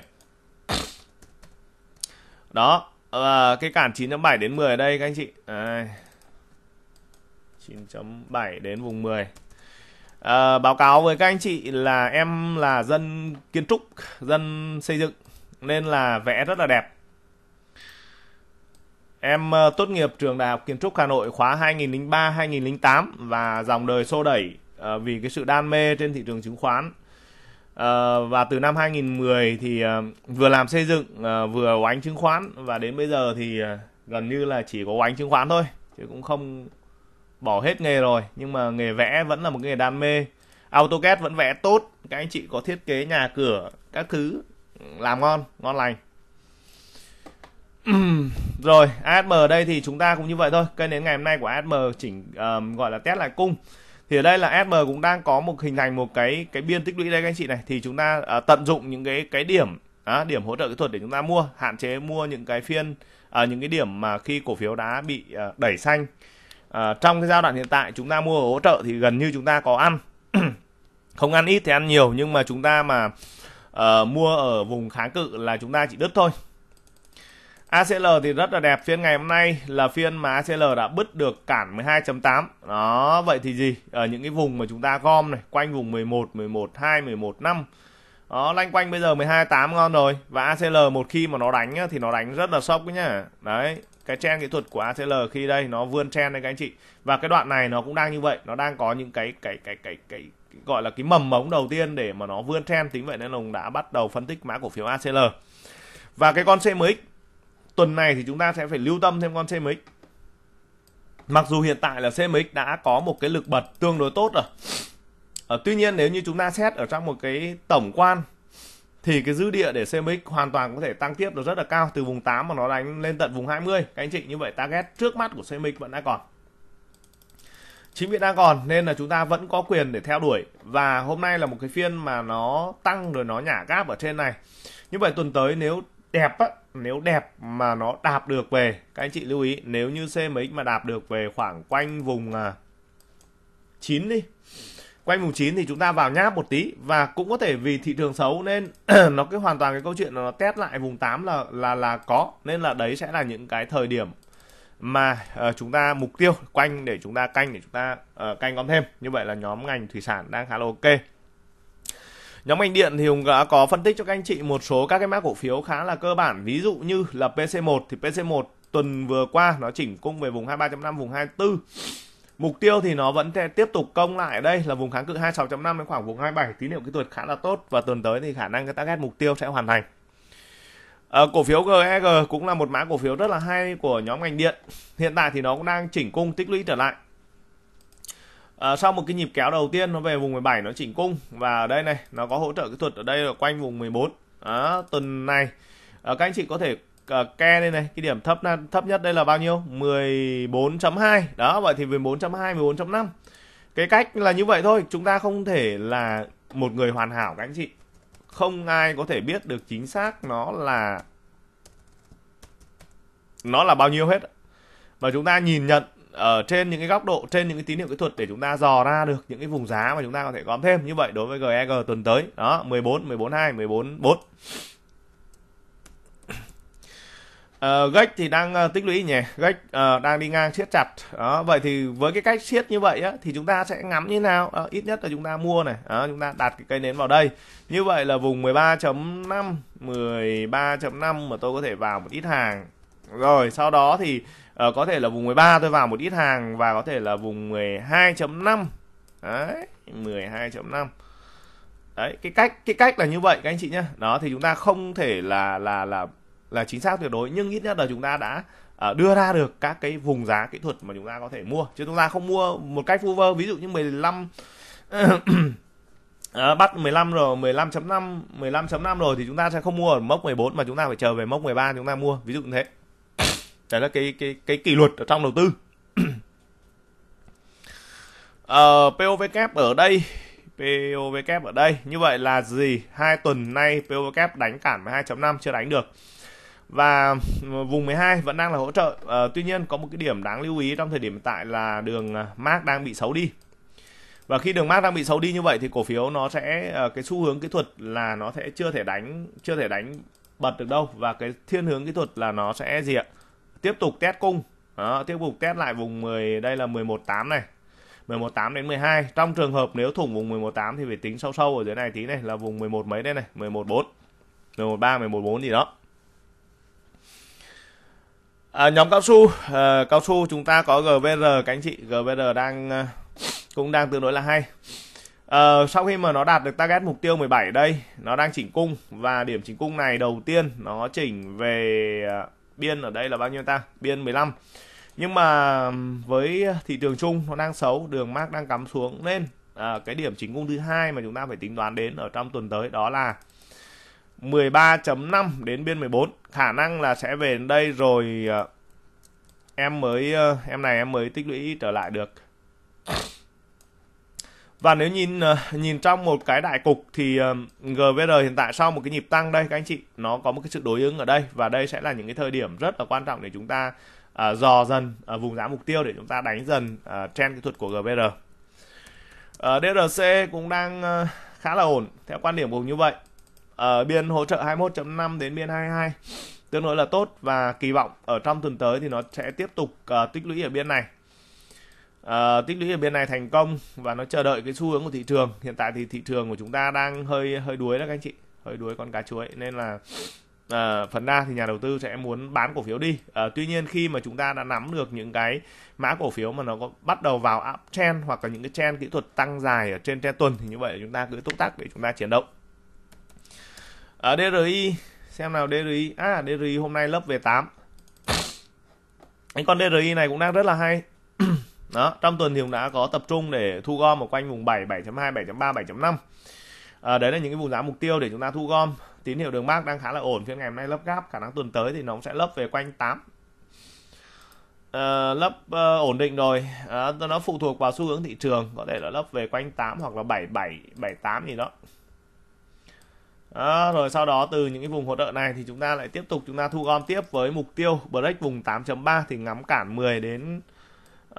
Đó, à, cái cản 9.7 đến 10 ở đây các anh chị. À, 9.7 đến vùng 10. À, báo cáo với các anh chị là em là dân kiến trúc, dân xây dựng nên là vẽ rất là đẹp. Em uh, tốt nghiệp trường Đại học Kiến trúc Hà Nội khóa 2003-2008 và dòng đời xô đẩy uh, vì cái sự đam mê trên thị trường chứng khoán. Uh, và từ năm 2010 thì vừa làm xây dựng vừa oánh chứng khoán và đến bây giờ thì gần như là chỉ có oánh chứng khoán thôi chứ cũng không bỏ hết nghề rồi nhưng mà nghề vẽ vẫn là một nghề đam mê AutoCAD vẫn vẽ tốt các anh chị có thiết kế nhà cửa các thứ làm ngon ngon lành [CLEARS THROAT] rồi ASM ở đây thì chúng ta cũng như vậy thôi cây đến ngày hôm nay của ASM chỉnh um, gọi là test lại cung thì ở đây là ASM cũng đang có một hình thành một cái cái biên tích lũy đây các anh chị này thì chúng ta uh, tận dụng những cái cái điểm đó, điểm hỗ trợ kỹ thuật để chúng ta mua hạn chế mua những cái phiên ở ờ, những cái điểm mà khi cổ phiếu đã bị uh, đẩy xanh Ờ, trong cái giai đoạn hiện tại chúng ta mua hỗ trợ thì gần như chúng ta có ăn [CLEARS THROAT] không ăn ít thì ăn nhiều nhưng mà chúng ta mà uh, mua ở vùng kháng cự là chúng ta chỉ đứt thôi ACL thì rất là đẹp phiên ngày hôm nay là phiên mà ACL đã bứt được cản 12.8 đó vậy thì gì ở những cái vùng mà chúng ta gom này quanh vùng 11 11 2 11 5 đó lanh quanh bây giờ 12 8 ngon rồi và ACL một khi mà nó đánh thì nó đánh rất là sốc nhá đấy cái trend kỹ thuật của ACL khi đây nó vươn trend đấy các anh chị và cái đoạn này nó cũng đang như vậy nó đang có những cái cái cái cái cái, cái gọi là cái mầm mống đầu tiên để mà nó vươn trend tính vậy nên ông đã bắt đầu phân tích mã cổ phiếu ACL và cái con CMX tuần này thì chúng ta sẽ phải lưu tâm thêm con CMX mặc dù hiện tại là CMX đã có một cái lực bật tương đối tốt rồi à, tuy nhiên nếu như chúng ta xét ở trong một cái tổng quan thì cái dư địa để CMX hoàn toàn có thể tăng tiếp nó rất là cao từ vùng 8 mà nó đánh lên tận vùng 20 các anh chị như vậy target trước mắt của CMX vẫn đang còn chính vì đang còn nên là chúng ta vẫn có quyền để theo đuổi và hôm nay là một cái phiên mà nó tăng rồi nó nhả gáp ở trên này như vậy tuần tới nếu đẹp á nếu đẹp mà nó đạp được về các anh chị lưu ý nếu như CMX mà đạp được về khoảng quanh vùng 9 à, đi quanh vùng 9 thì chúng ta vào nháp một tí và cũng có thể vì thị trường xấu nên [CLEARS THROAT] nó cái hoàn toàn cái câu chuyện là nó test lại vùng 8 là là là có nên là đấy sẽ là những cái thời điểm mà uh, chúng ta mục tiêu quanh để chúng ta canh để chúng ta uh, canh gom thêm như vậy là nhóm ngành thủy sản đang khá là ok nhóm ngành điện thì hùng đã có phân tích cho các anh chị một số các cái mã cổ phiếu khá là cơ bản ví dụ như là pc 1 thì pc 1 tuần vừa qua nó chỉnh cung về vùng 23.5 vùng 24 Mục tiêu thì nó vẫn tiếp tục công lại ở đây là vùng kháng cự 26.5 đến khoảng vùng 27, tín hiệu kỹ thuật khá là tốt và tuần tới thì khả năng cái target mục tiêu sẽ hoàn thành. À, cổ phiếu GEG e cũng là một mã cổ phiếu rất là hay của nhóm ngành điện. Hiện tại thì nó cũng đang chỉnh cung tích lũy trở lại. À, sau một cái nhịp kéo đầu tiên nó về vùng 17 nó chỉnh cung và ở đây này nó có hỗ trợ kỹ thuật ở đây là quanh vùng 14. À, tuần này à, các anh chị có thể uh, ke đây này cái điểm thấp thấp nhất đây là bao nhiêu 14.2 đó vậy thì 14.2 14.5 cái cách là như vậy thôi chúng ta không thể là một người hoàn hảo các anh chị không ai có thể biết được chính xác nó là nó là bao nhiêu hết mà chúng ta nhìn nhận ở trên những cái góc độ trên những cái tín hiệu kỹ thuật để chúng ta dò ra được những cái vùng giá mà chúng ta có thể gom thêm như vậy đối với GEG e tuần tới đó 14 14 2 14 4 Uh, gách thì đang uh, tích lũy nhỉ gách uh, đang đi ngang siết chặt đó vậy thì với cái cách siết như vậy á, thì chúng ta sẽ ngắm như thế nào uh, ít nhất là chúng ta mua này đó, chúng ta đặt cái cây nến vào đây như vậy là vùng 13.5 13.5 mà tôi có thể vào một ít hàng rồi sau đó thì uh, có thể là vùng 13 tôi vào một ít hàng và có thể là vùng 12.5 đấy 12.5 đấy cái cách cái cách là như vậy các anh chị nhá đó thì chúng ta không thể là là là là chính xác tuyệt đối nhưng ít nhất là chúng ta đã uh, đưa ra được các cái vùng giá kỹ thuật mà chúng ta có thể mua chứ chúng ta không mua một cách vu vơ ví dụ như 15 [COUGHS] À, bắt 15 rồi 15.5 15.5 rồi thì chúng ta sẽ không mua ở mốc 14 mà chúng ta phải chờ về mốc 13 chúng ta mua ví dụ như thế [COUGHS] đấy là cái cái cái kỷ luật ở trong đầu tư uh, [COUGHS] ờ, POVK ở đây POVK ở đây như vậy là gì hai tuần nay POVK đánh cản 12.5 chưa đánh được và vùng 12 vẫn đang là hỗ trợ à, tuy nhiên có một cái điểm đáng lưu ý trong thời điểm hiện tại là đường ờ, Mark đang bị xấu đi và khi đường Mark đang bị xấu đi như vậy thì cổ phiếu nó sẽ ờ, cái xu hướng kỹ thuật là nó sẽ chưa thể đánh chưa thể đánh bật được đâu và cái thiên hướng kỹ thuật là nó sẽ gì ạ tiếp tục test cung đó, tiếp tục test lại vùng 10 đây là 118 này 118 đến 12 trong trường hợp nếu thủng vùng 118 thì phải tính sâu sâu ở dưới này tí này là vùng 11 mấy đây này 114 113 114 gì đó À, nhóm cao su à, cao su chúng ta có GVR các anh chị GVR đang à, cũng đang tương đối là hay à, sau khi mà nó đạt được target mục tiêu 17 đây nó đang chỉnh cung và điểm chỉnh cung này đầu tiên nó chỉnh về à, biên ở đây là bao nhiêu ta biên 15 nhưng mà với thị trường chung nó đang xấu đường mark đang cắm xuống nên à, cái điểm chỉnh cung thứ hai mà chúng ta phải tính toán đến ở trong tuần tới đó là 13.5 đến biên 14 khả năng là sẽ về đến đây rồi ờ, em mới ờ, em này em mới tích lũy trở lại được và nếu nhìn ờ, nhìn trong một cái đại cục thì GVR hiện tại sau một cái nhịp tăng đây các anh chị nó có một cái sự đối ứng ở đây và đây sẽ là những cái thời điểm rất là quan trọng để chúng ta uh, dò dần uh, vùng giá mục tiêu để chúng ta đánh dần uh, trend kỹ thuật của GVR. Uh, DRC cũng đang uh, khá là ổn theo quan điểm cũng như vậy ở ờ, biên hỗ trợ 21.5 đến biên 22 tương đối là tốt và kỳ vọng ở trong tuần tới thì nó sẽ tiếp tục uh, tích lũy ở biên này uh, tích lũy ở biên này thành công và nó chờ đợi cái xu hướng của thị trường hiện tại thì thị trường của chúng ta đang hơi hơi đuối đó các anh chị hơi đuối con cá chuối nên là uh, phần đa thì nhà đầu tư sẽ muốn bán cổ phiếu đi uh, tuy nhiên khi mà chúng ta đã nắm được những cái mã cổ phiếu mà nó có bắt đầu vào uptrend hoặc là những cái trend kỹ thuật tăng dài ở trên trend tuần thì như vậy chúng ta cứ túc tắc để chúng ta chiến động ở à, DRI xem nào DRI à DRI hôm nay lấp về 8 anh con DRI này cũng đang rất là hay [CLEARS THROAT] đó trong tuần thì cũng đã có tập trung để thu gom ở quanh vùng 7 7.2 7.3 7.5 à, đấy là những cái vùng giá mục tiêu để chúng ta thu gom tín hiệu đường mát đang khá là ổn phiên ngày hôm nay lấp gáp khả năng tuần tới thì nó cũng sẽ lấp về quanh 8 Uh, lấp uh, ổn định rồi uh, nó phụ thuộc vào xu hướng thị trường có thể là lấp về quanh 8 hoặc là 77 78 gì đó đó, rồi sau đó từ những cái vùng hỗ trợ này thì chúng ta lại tiếp tục chúng ta thu gom tiếp với mục tiêu break vùng 8.3 thì ngắm cản 10 đến uh,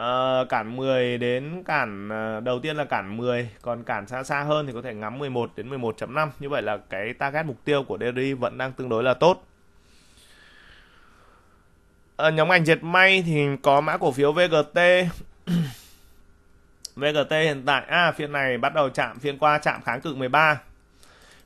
cản 10 đến cản uh, đầu tiên là cản 10 còn cản xa xa hơn thì có thể ngắm 11 đến 11.5 như vậy là cái target mục tiêu của Derry vẫn đang tương đối là tốt ở ờ, nhóm ngành dệt may thì có mã cổ phiếu VGT [COUGHS] VGT hiện tại à phiên này bắt đầu chạm phiên qua chạm kháng cự 13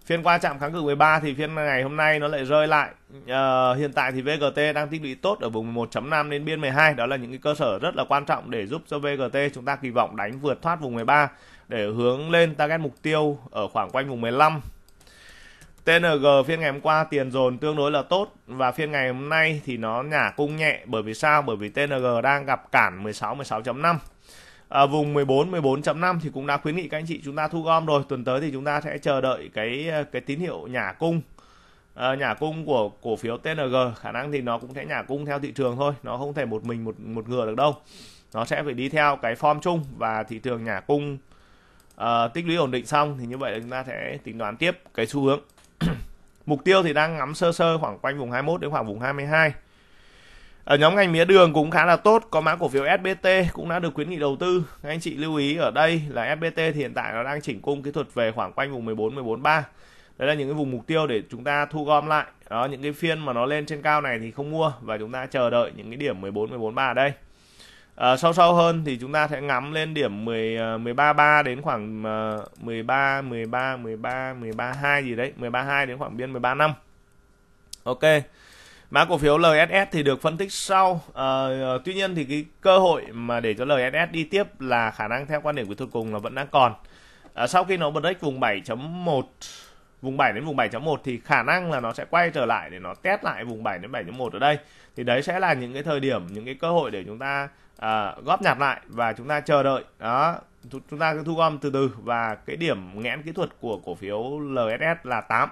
phiên qua chạm kháng cự 13 thì phiên ngày hôm nay nó lại rơi lại à, hiện tại thì VGT đang tích lũy tốt ở vùng 11.5 đến biên 12 đó là những cái cơ sở rất là quan trọng để giúp cho VGT chúng ta kỳ vọng đánh vượt thoát vùng 13 để hướng lên target mục tiêu ở khoảng quanh vùng 15 TNG phiên ngày hôm qua tiền dồn tương đối là tốt và phiên ngày hôm nay thì nó nhả cung nhẹ bởi vì sao? Bởi vì TNG đang gặp cản 16 16.5 à, vùng 14 14.5 thì cũng đã khuyến nghị các anh chị chúng ta thu gom rồi tuần tới thì chúng ta sẽ chờ đợi cái cái tín hiệu nhả cung à, nhả cung của cổ phiếu TNG khả năng thì nó cũng sẽ nhả cung theo thị trường thôi nó không thể một mình một một ngừa được đâu nó sẽ phải đi theo cái form chung và thị trường nhả cung uh, tích lũy ổn định xong thì như vậy chúng ta sẽ tính toán tiếp cái xu hướng [CLEARS THROAT] mục tiêu thì đang ngắm sơ sơ khoảng quanh vùng 21 đến khoảng vùng 22 ở ờ, nhóm ngành mía đường cũng khá là tốt có mã cổ phiếu SBT cũng đã được khuyến nghị đầu tư các anh chị lưu ý ở đây là SBT thì hiện tại nó đang chỉnh cung kỹ thuật về khoảng quanh vùng 14 143 Đây là những cái vùng mục tiêu để chúng ta thu gom lại đó những cái phiên mà nó lên trên cao này thì không mua và chúng ta chờ đợi những cái điểm 14 143 ở đây à, ờ, sâu sâu hơn thì chúng ta sẽ ngắm lên điểm 10 13 3 đến khoảng 13 13 13 13 2 gì đấy 13 2 đến khoảng biên 13 5 ok Mã cổ phiếu LSS thì được phân tích sau. À, tuy nhiên thì cái cơ hội mà để cho LSS đi tiếp là khả năng theo quan điểm của tôi cùng là vẫn đang còn. À, sau khi nó bật break vùng 7.1 vùng 7 đến vùng 7.1 thì khả năng là nó sẽ quay trở lại để nó test lại vùng 7 đến 7.1 ở đây. Thì đấy sẽ là những cái thời điểm, những cái cơ hội để chúng ta à, góp nhặt lại và chúng ta chờ đợi. Đó, chúng ta cứ thu gom từ từ và cái điểm nghẽn kỹ thuật của cổ phiếu LSS là 8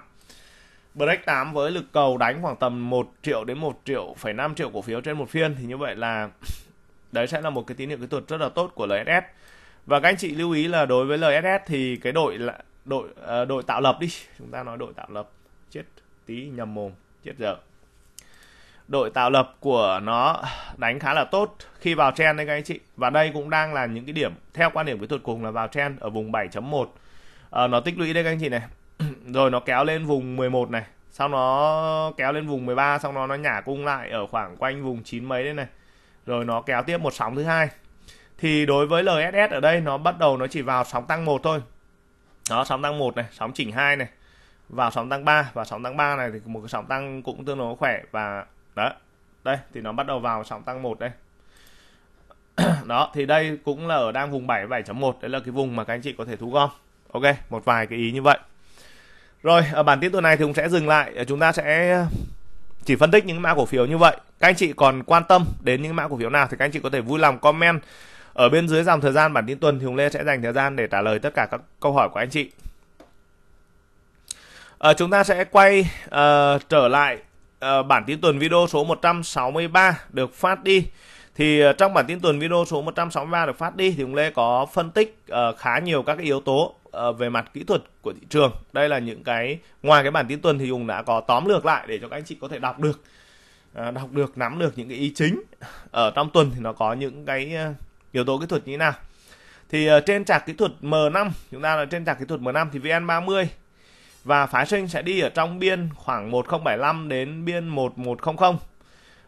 Break 8 với lực cầu đánh khoảng tầm 1 triệu đến 1 triệu phẩy 5 triệu cổ phiếu trên một phiên thì như vậy là [LAUGHS] đấy sẽ là một cái tín hiệu kỹ thuật rất là tốt của LSS. Và các anh chị lưu ý là đối với LSS thì cái đội là đội ờ, đội tạo lập đi, chúng ta nói đội tạo lập chết tí nhầm mồm, chết giờ. Đội tạo lập của nó đánh khá là tốt khi vào trend đấy các anh chị. Và đây cũng đang là những cái điểm theo quan điểm kỹ thuật cùng là vào trend ở vùng 7.1. Uh, ờ, nó tích lũy đây các anh chị này [CLEARS THROAT] rồi nó kéo lên vùng 11 này sau nó kéo lên vùng 13 xong nó nó nhả cung lại ở khoảng quanh vùng chín mấy đấy này rồi nó kéo tiếp một sóng thứ hai thì đối với LSS ở đây nó bắt đầu nó chỉ vào sóng tăng một thôi đó sóng tăng một này sóng chỉnh hai này vào sóng tăng 3 và sóng tăng 3 này thì một cái sóng tăng cũng tương đối khỏe và đó đây thì nó bắt đầu vào sóng tăng một đây [CLEARS THROAT] đó thì đây cũng là ở đang vùng 7 7.1 đấy là cái vùng mà các anh chị có thể thu gom ok một vài cái ý như vậy rồi, ở ờ, bản tin tuần này thì cũng sẽ dừng lại, ờ, chúng ta sẽ ờ, chỉ phân tích những mã cổ phiếu như vậy. Các anh chị còn quan tâm đến những mã cổ phiếu nào thì các anh chị có thể vui lòng comment ở bên dưới dòng thời gian bản tin tuần thì Hùng Lê sẽ dành thời gian để trả lời tất cả các câu hỏi của anh chị. À, chúng ta sẽ quay uh, trở lại uh, bản tin tuần video số 163 được phát đi. Thì uh, trong bản tin tuần video số 163 được phát đi thì Hùng Lê có phân tích uh, khá nhiều các cái yếu tố Ờ, về mặt kỹ thuật của thị trường đây là những cái ngoài cái bản tin tuần thì hùng đã có tóm lược lại để cho các anh chị có thể đọc được ờ, đọc được nắm được những cái ý chính ở trong tuần thì nó có những cái ờ, yếu tố kỹ thuật như thế nào thì trên trạc kỹ thuật M5 chúng ta là trên trạc kỹ thuật M5 thì VN30 và phái sinh sẽ đi ở trong biên khoảng 1075 đến biên 1100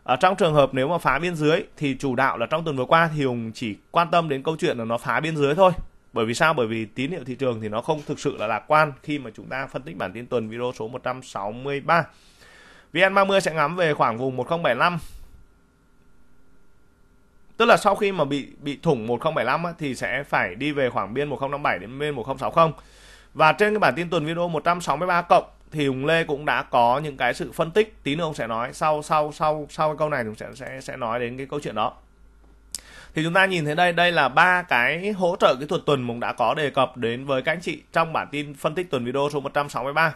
ở trong trường hợp nếu mà phá biên dưới thì chủ đạo là trong tuần vừa qua thì Hùng chỉ quan tâm đến câu chuyện là nó phá biên dưới thôi bởi vì sao? Bởi vì tín hiệu thị trường thì nó không thực sự là lạc quan khi mà chúng ta phân tích bản tin tuần video số 163. VN30 sẽ ngắm về khoảng vùng 1075. Tức là sau khi mà bị bị thủng 1075 á, thì sẽ phải đi về khoảng biên 1057 đến biên 1060. Và trên cái bản tin tuần video 163 cộng thì Hùng Lê cũng đã có những cái sự phân tích tí nữa ông sẽ nói sau sau sau sau cái câu này thì sẽ sẽ sẽ nói đến cái câu chuyện đó thì chúng ta nhìn thấy đây đây là ba cái hỗ trợ kỹ thuật tuần mình đã có đề cập đến với các anh chị trong bản tin phân tích tuần video số 163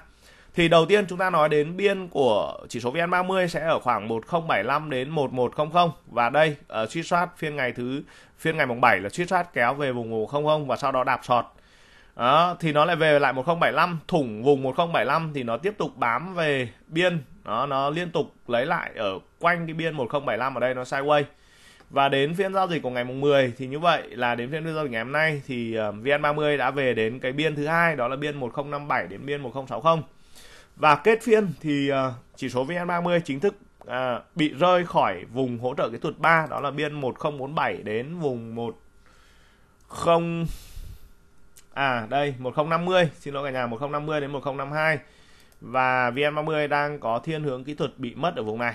thì đầu tiên chúng ta nói đến biên của chỉ số VN30 sẽ ở khoảng 1075 đến 1100 và đây ở ờ, suy soát phiên ngày thứ phiên ngày mùng 7 là suy soát kéo về vùng 100 và sau đó đạp sọt. Đó, thì nó lại về lại 1075 thủng vùng 1075 thì nó tiếp tục bám về biên đó nó liên tục lấy lại ở quanh cái biên 1075 ở đây nó sideways và đến phiên giao dịch của ngày mùng 10 thì như vậy là đến phiên giao dịch ngày hôm nay thì ờ, VN30 đã về đến cái biên thứ hai đó là biên 1057 đến biên 1060 và kết phiên thì ờ, chỉ số VN30 chính thức ờ, bị rơi khỏi vùng hỗ trợ kỹ thuật 3 đó là biên 1047 đến vùng 10 à đây 1050 xin lỗi cả nhà 1050 đến 1052 và VN30 đang có thiên hướng kỹ thuật bị mất ở vùng này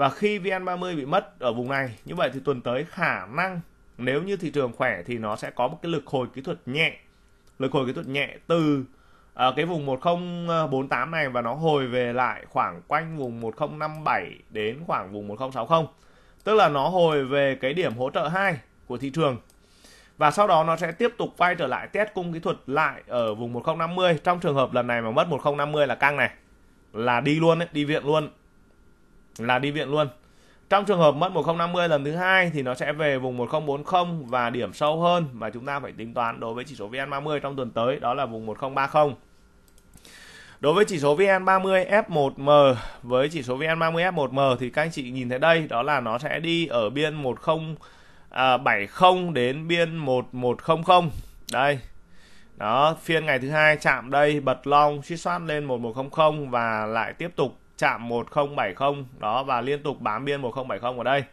và khi VN30 bị mất ở vùng này như vậy thì tuần tới khả năng nếu như thị trường khỏe thì nó sẽ có một cái lực hồi kỹ thuật nhẹ lực hồi kỹ thuật nhẹ từ uh, cái vùng 1048 này và nó hồi về lại khoảng quanh vùng 1057 đến khoảng vùng 1060 tức là nó hồi về cái điểm hỗ trợ 2 của thị trường và sau đó nó sẽ tiếp tục quay trở lại test cung kỹ thuật lại ở vùng 1050 trong trường hợp lần này mà mất 1050 là căng này là đi luôn đấy đi viện luôn là đi viện luôn trong trường hợp mất 1050 lần thứ hai thì nó sẽ về vùng 1040 và điểm sâu hơn mà chúng ta phải tính toán đối với chỉ số VN30 trong tuần tới đó là vùng 1030. Đối với chỉ số VN30 F1M với chỉ số VN30 F1M thì các anh chị nhìn thấy đây đó là nó sẽ đi ở biên 1070 à, đến biên 1100. Đây. Đó, phiên ngày thứ hai chạm đây bật long suýt soát lên 1100 và lại tiếp tục chạm 1070 đó và liên tục bám biên 1070 ở đây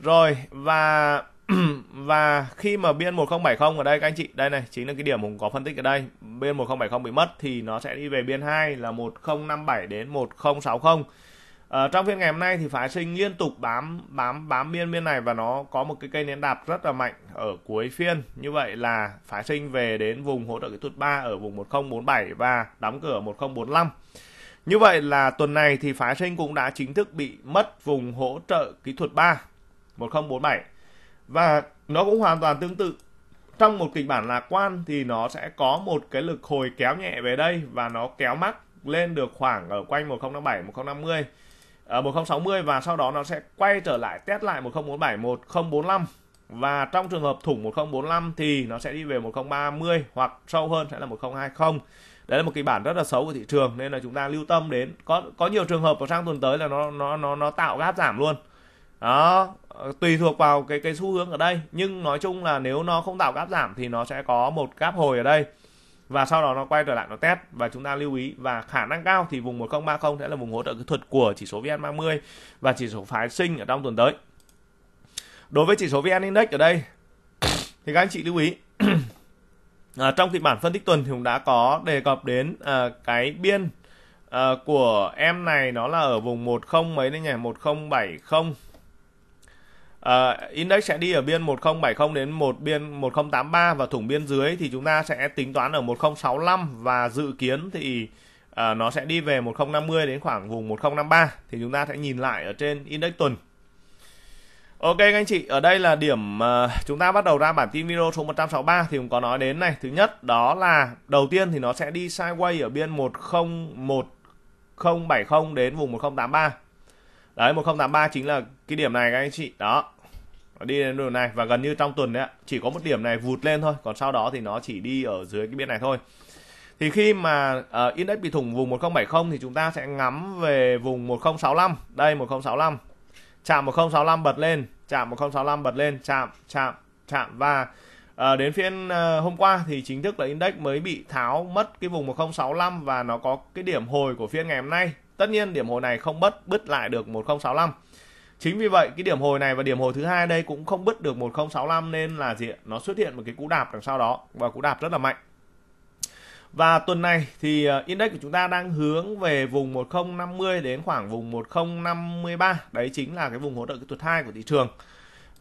rồi và [CLEARS THROAT] và khi mà biên 1070 ở đây các anh chị đây này chính là cái điểm Hùng có phân tích ở đây biên 1070 bị mất thì nó sẽ đi về biên 2 là 1057 đến 1060 ở ờ, trong phiên ngày hôm nay thì phái sinh liên tục bám bám bám biên biên này và nó có một cái cây nến đạp rất là mạnh ở cuối phiên như vậy là phái sinh về đến vùng hỗ trợ kỹ thuật 3 ở vùng 1047 và đóng cửa 1045 như vậy là tuần này thì phái sinh cũng đã chính thức bị mất vùng hỗ trợ kỹ thuật 3 1047 và nó cũng hoàn toàn tương tự trong một kịch bản lạc quan thì nó sẽ có một cái lực hồi kéo nhẹ về đây và nó kéo mắc lên được khoảng ở quanh 1057 1050 ở 1060 và sau đó nó sẽ quay trở lại test lại 1047 1045 và trong trường hợp thủng 1045 thì nó sẽ đi về 1030 hoặc sâu hơn sẽ là 1020 đấy là một kịch bản rất là xấu của thị trường nên là chúng ta lưu tâm đến có có nhiều trường hợp vào sang tuần tới là nó nó nó nó tạo gáp giảm luôn đó tùy thuộc vào cái cái xu hướng ở đây nhưng nói chung là nếu nó không tạo gáp giảm thì nó sẽ có một gáp hồi ở đây và sau đó nó quay trở lại nó test và chúng ta lưu ý và khả năng cao thì vùng 1030 sẽ là vùng hỗ trợ kỹ thuật của chỉ số VN30 và chỉ số phái sinh ở trong tuần tới. Đối với chỉ số VN Index ở đây thì các anh chị lưu ý [CLEARS THROAT] à, trong kịch bản phân tích tuần thì cũng đã có đề cập đến à, cái biên à, của em này nó là ở vùng 10 mấy đấy nhỉ 1070 Uh, index sẽ đi ở biên 1070 đến một biên 1083 và thủng biên dưới thì chúng ta sẽ tính toán ở 1065 và dự kiến thì uh, nó sẽ đi về 1050 đến khoảng vùng 1053 thì chúng ta sẽ nhìn lại ở trên index tuần Ok các anh chị, ở đây là điểm uh, chúng ta bắt đầu ra bản tin video số 163 thì cũng có nói đến này. Thứ nhất đó là đầu tiên thì nó sẽ đi sideways ở biên 101070 đến vùng 1083. Đấy 1083 chính là cái điểm này các anh chị. Đó. Nó đi đến đường này và gần như trong tuần đấy chỉ có một điểm này vụt lên thôi, còn sau đó thì nó chỉ đi ở dưới cái biên này thôi. Thì khi mà uh, index bị thủng vùng 1070 thì chúng ta sẽ ngắm về vùng 1065. Đây 1065 chạm 1065 bật lên chạm 1065 bật lên chạm chạm chạm và À, đến phiên à, hôm qua thì chính thức là index mới bị tháo mất cái vùng 1065 và nó có cái điểm hồi của phiên ngày hôm nay. Tất nhiên điểm hồi này không bất bứt lại được 1065. Chính vì vậy cái điểm hồi này và điểm hồi thứ hai đây cũng không bứt được 1065 nên là gì Nó xuất hiện một cái cú đạp đằng sau đó và cú đạp rất là mạnh. Và tuần này thì ờ, index của chúng ta đang hướng về vùng 1050 đến khoảng vùng 1053. Đấy chính là cái vùng hỗ trợ kỹ thuật 2 của thị trường.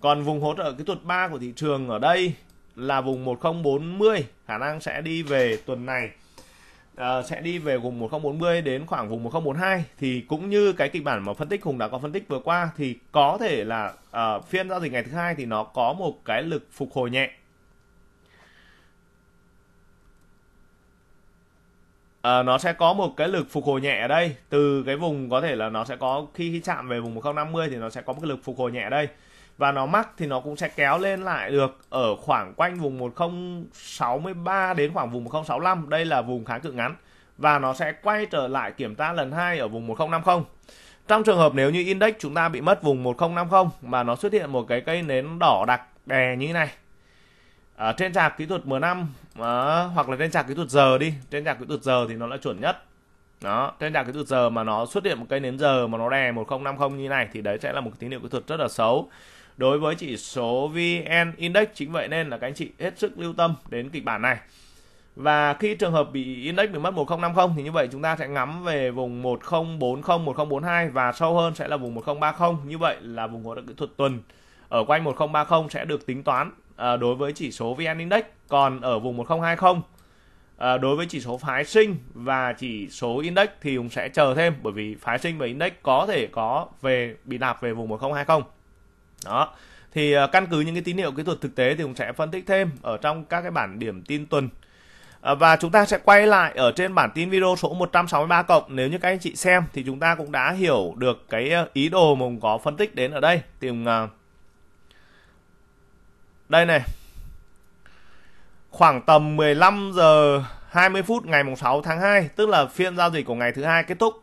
Còn vùng hỗ trợ kỹ thuật 3 của thị trường ở đây là vùng 1040 khả năng sẽ đi về tuần này à, sẽ đi về vùng 1040 đến khoảng vùng 1042 thì cũng như cái kịch bản mà phân tích Hùng đã có phân tích vừa qua thì có thể là à, phiên giao dịch ngày thứ hai thì nó có một cái lực phục hồi nhẹ Ờ, nó sẽ có một cái lực phục hồi nhẹ ở đây từ cái vùng có thể là nó sẽ có khi chạm về vùng 1050 thì nó sẽ có một cái lực phục hồi nhẹ ở đây và nó mắc thì nó cũng sẽ kéo lên lại được ở khoảng quanh vùng 1063 đến khoảng vùng 1065 đây là vùng kháng cự ngắn và nó sẽ quay trở lại kiểm tra lần hai ở vùng 1050 trong trường hợp nếu như index chúng ta bị mất vùng 1050 mà nó xuất hiện một cái cây nến đỏ đặc đè như thế này à, trên trạc kỹ thuật M5 à, ờ, hoặc là trên trạc kỹ thuật giờ đi trên trạc kỹ thuật giờ thì nó là chuẩn nhất đó trên trạc kỹ thuật giờ mà nó xuất hiện một cây nến giờ mà nó đè 1050 như này thì đấy sẽ là một tín hiệu kỹ thuật rất là xấu đối với chỉ số VN Index chính vậy nên là các anh chị hết sức lưu tâm đến kịch bản này và khi trường hợp bị index bị mất 1050 thì như vậy chúng ta sẽ ngắm về vùng 1040, 1042 và sâu hơn sẽ là vùng 1030. Như vậy là vùng hỗ trợ kỹ thuật tuần ở quanh 1030 sẽ được tính toán À, đối với chỉ số VN Index còn ở vùng 1020 à, đối với chỉ số phái sinh và chỉ số index thì Hùng sẽ chờ thêm bởi vì phái sinh và index có thể có về bị nạp về vùng 1020 đó thì à, căn cứ những cái tín hiệu kỹ thuật thực tế thì Hùng sẽ phân tích thêm ở trong các cái bản điểm tin tuần à, và chúng ta sẽ quay lại ở trên bản tin video số 163 cộng nếu như các anh chị xem thì chúng ta cũng đã hiểu được cái à, ý đồ mà Hùng có phân tích đến ở đây thì Hùng, à, đây này. Khoảng tầm 15 giờ 20 phút ngày mùng 6 tháng 2, tức là phiên giao dịch của ngày thứ hai kết thúc.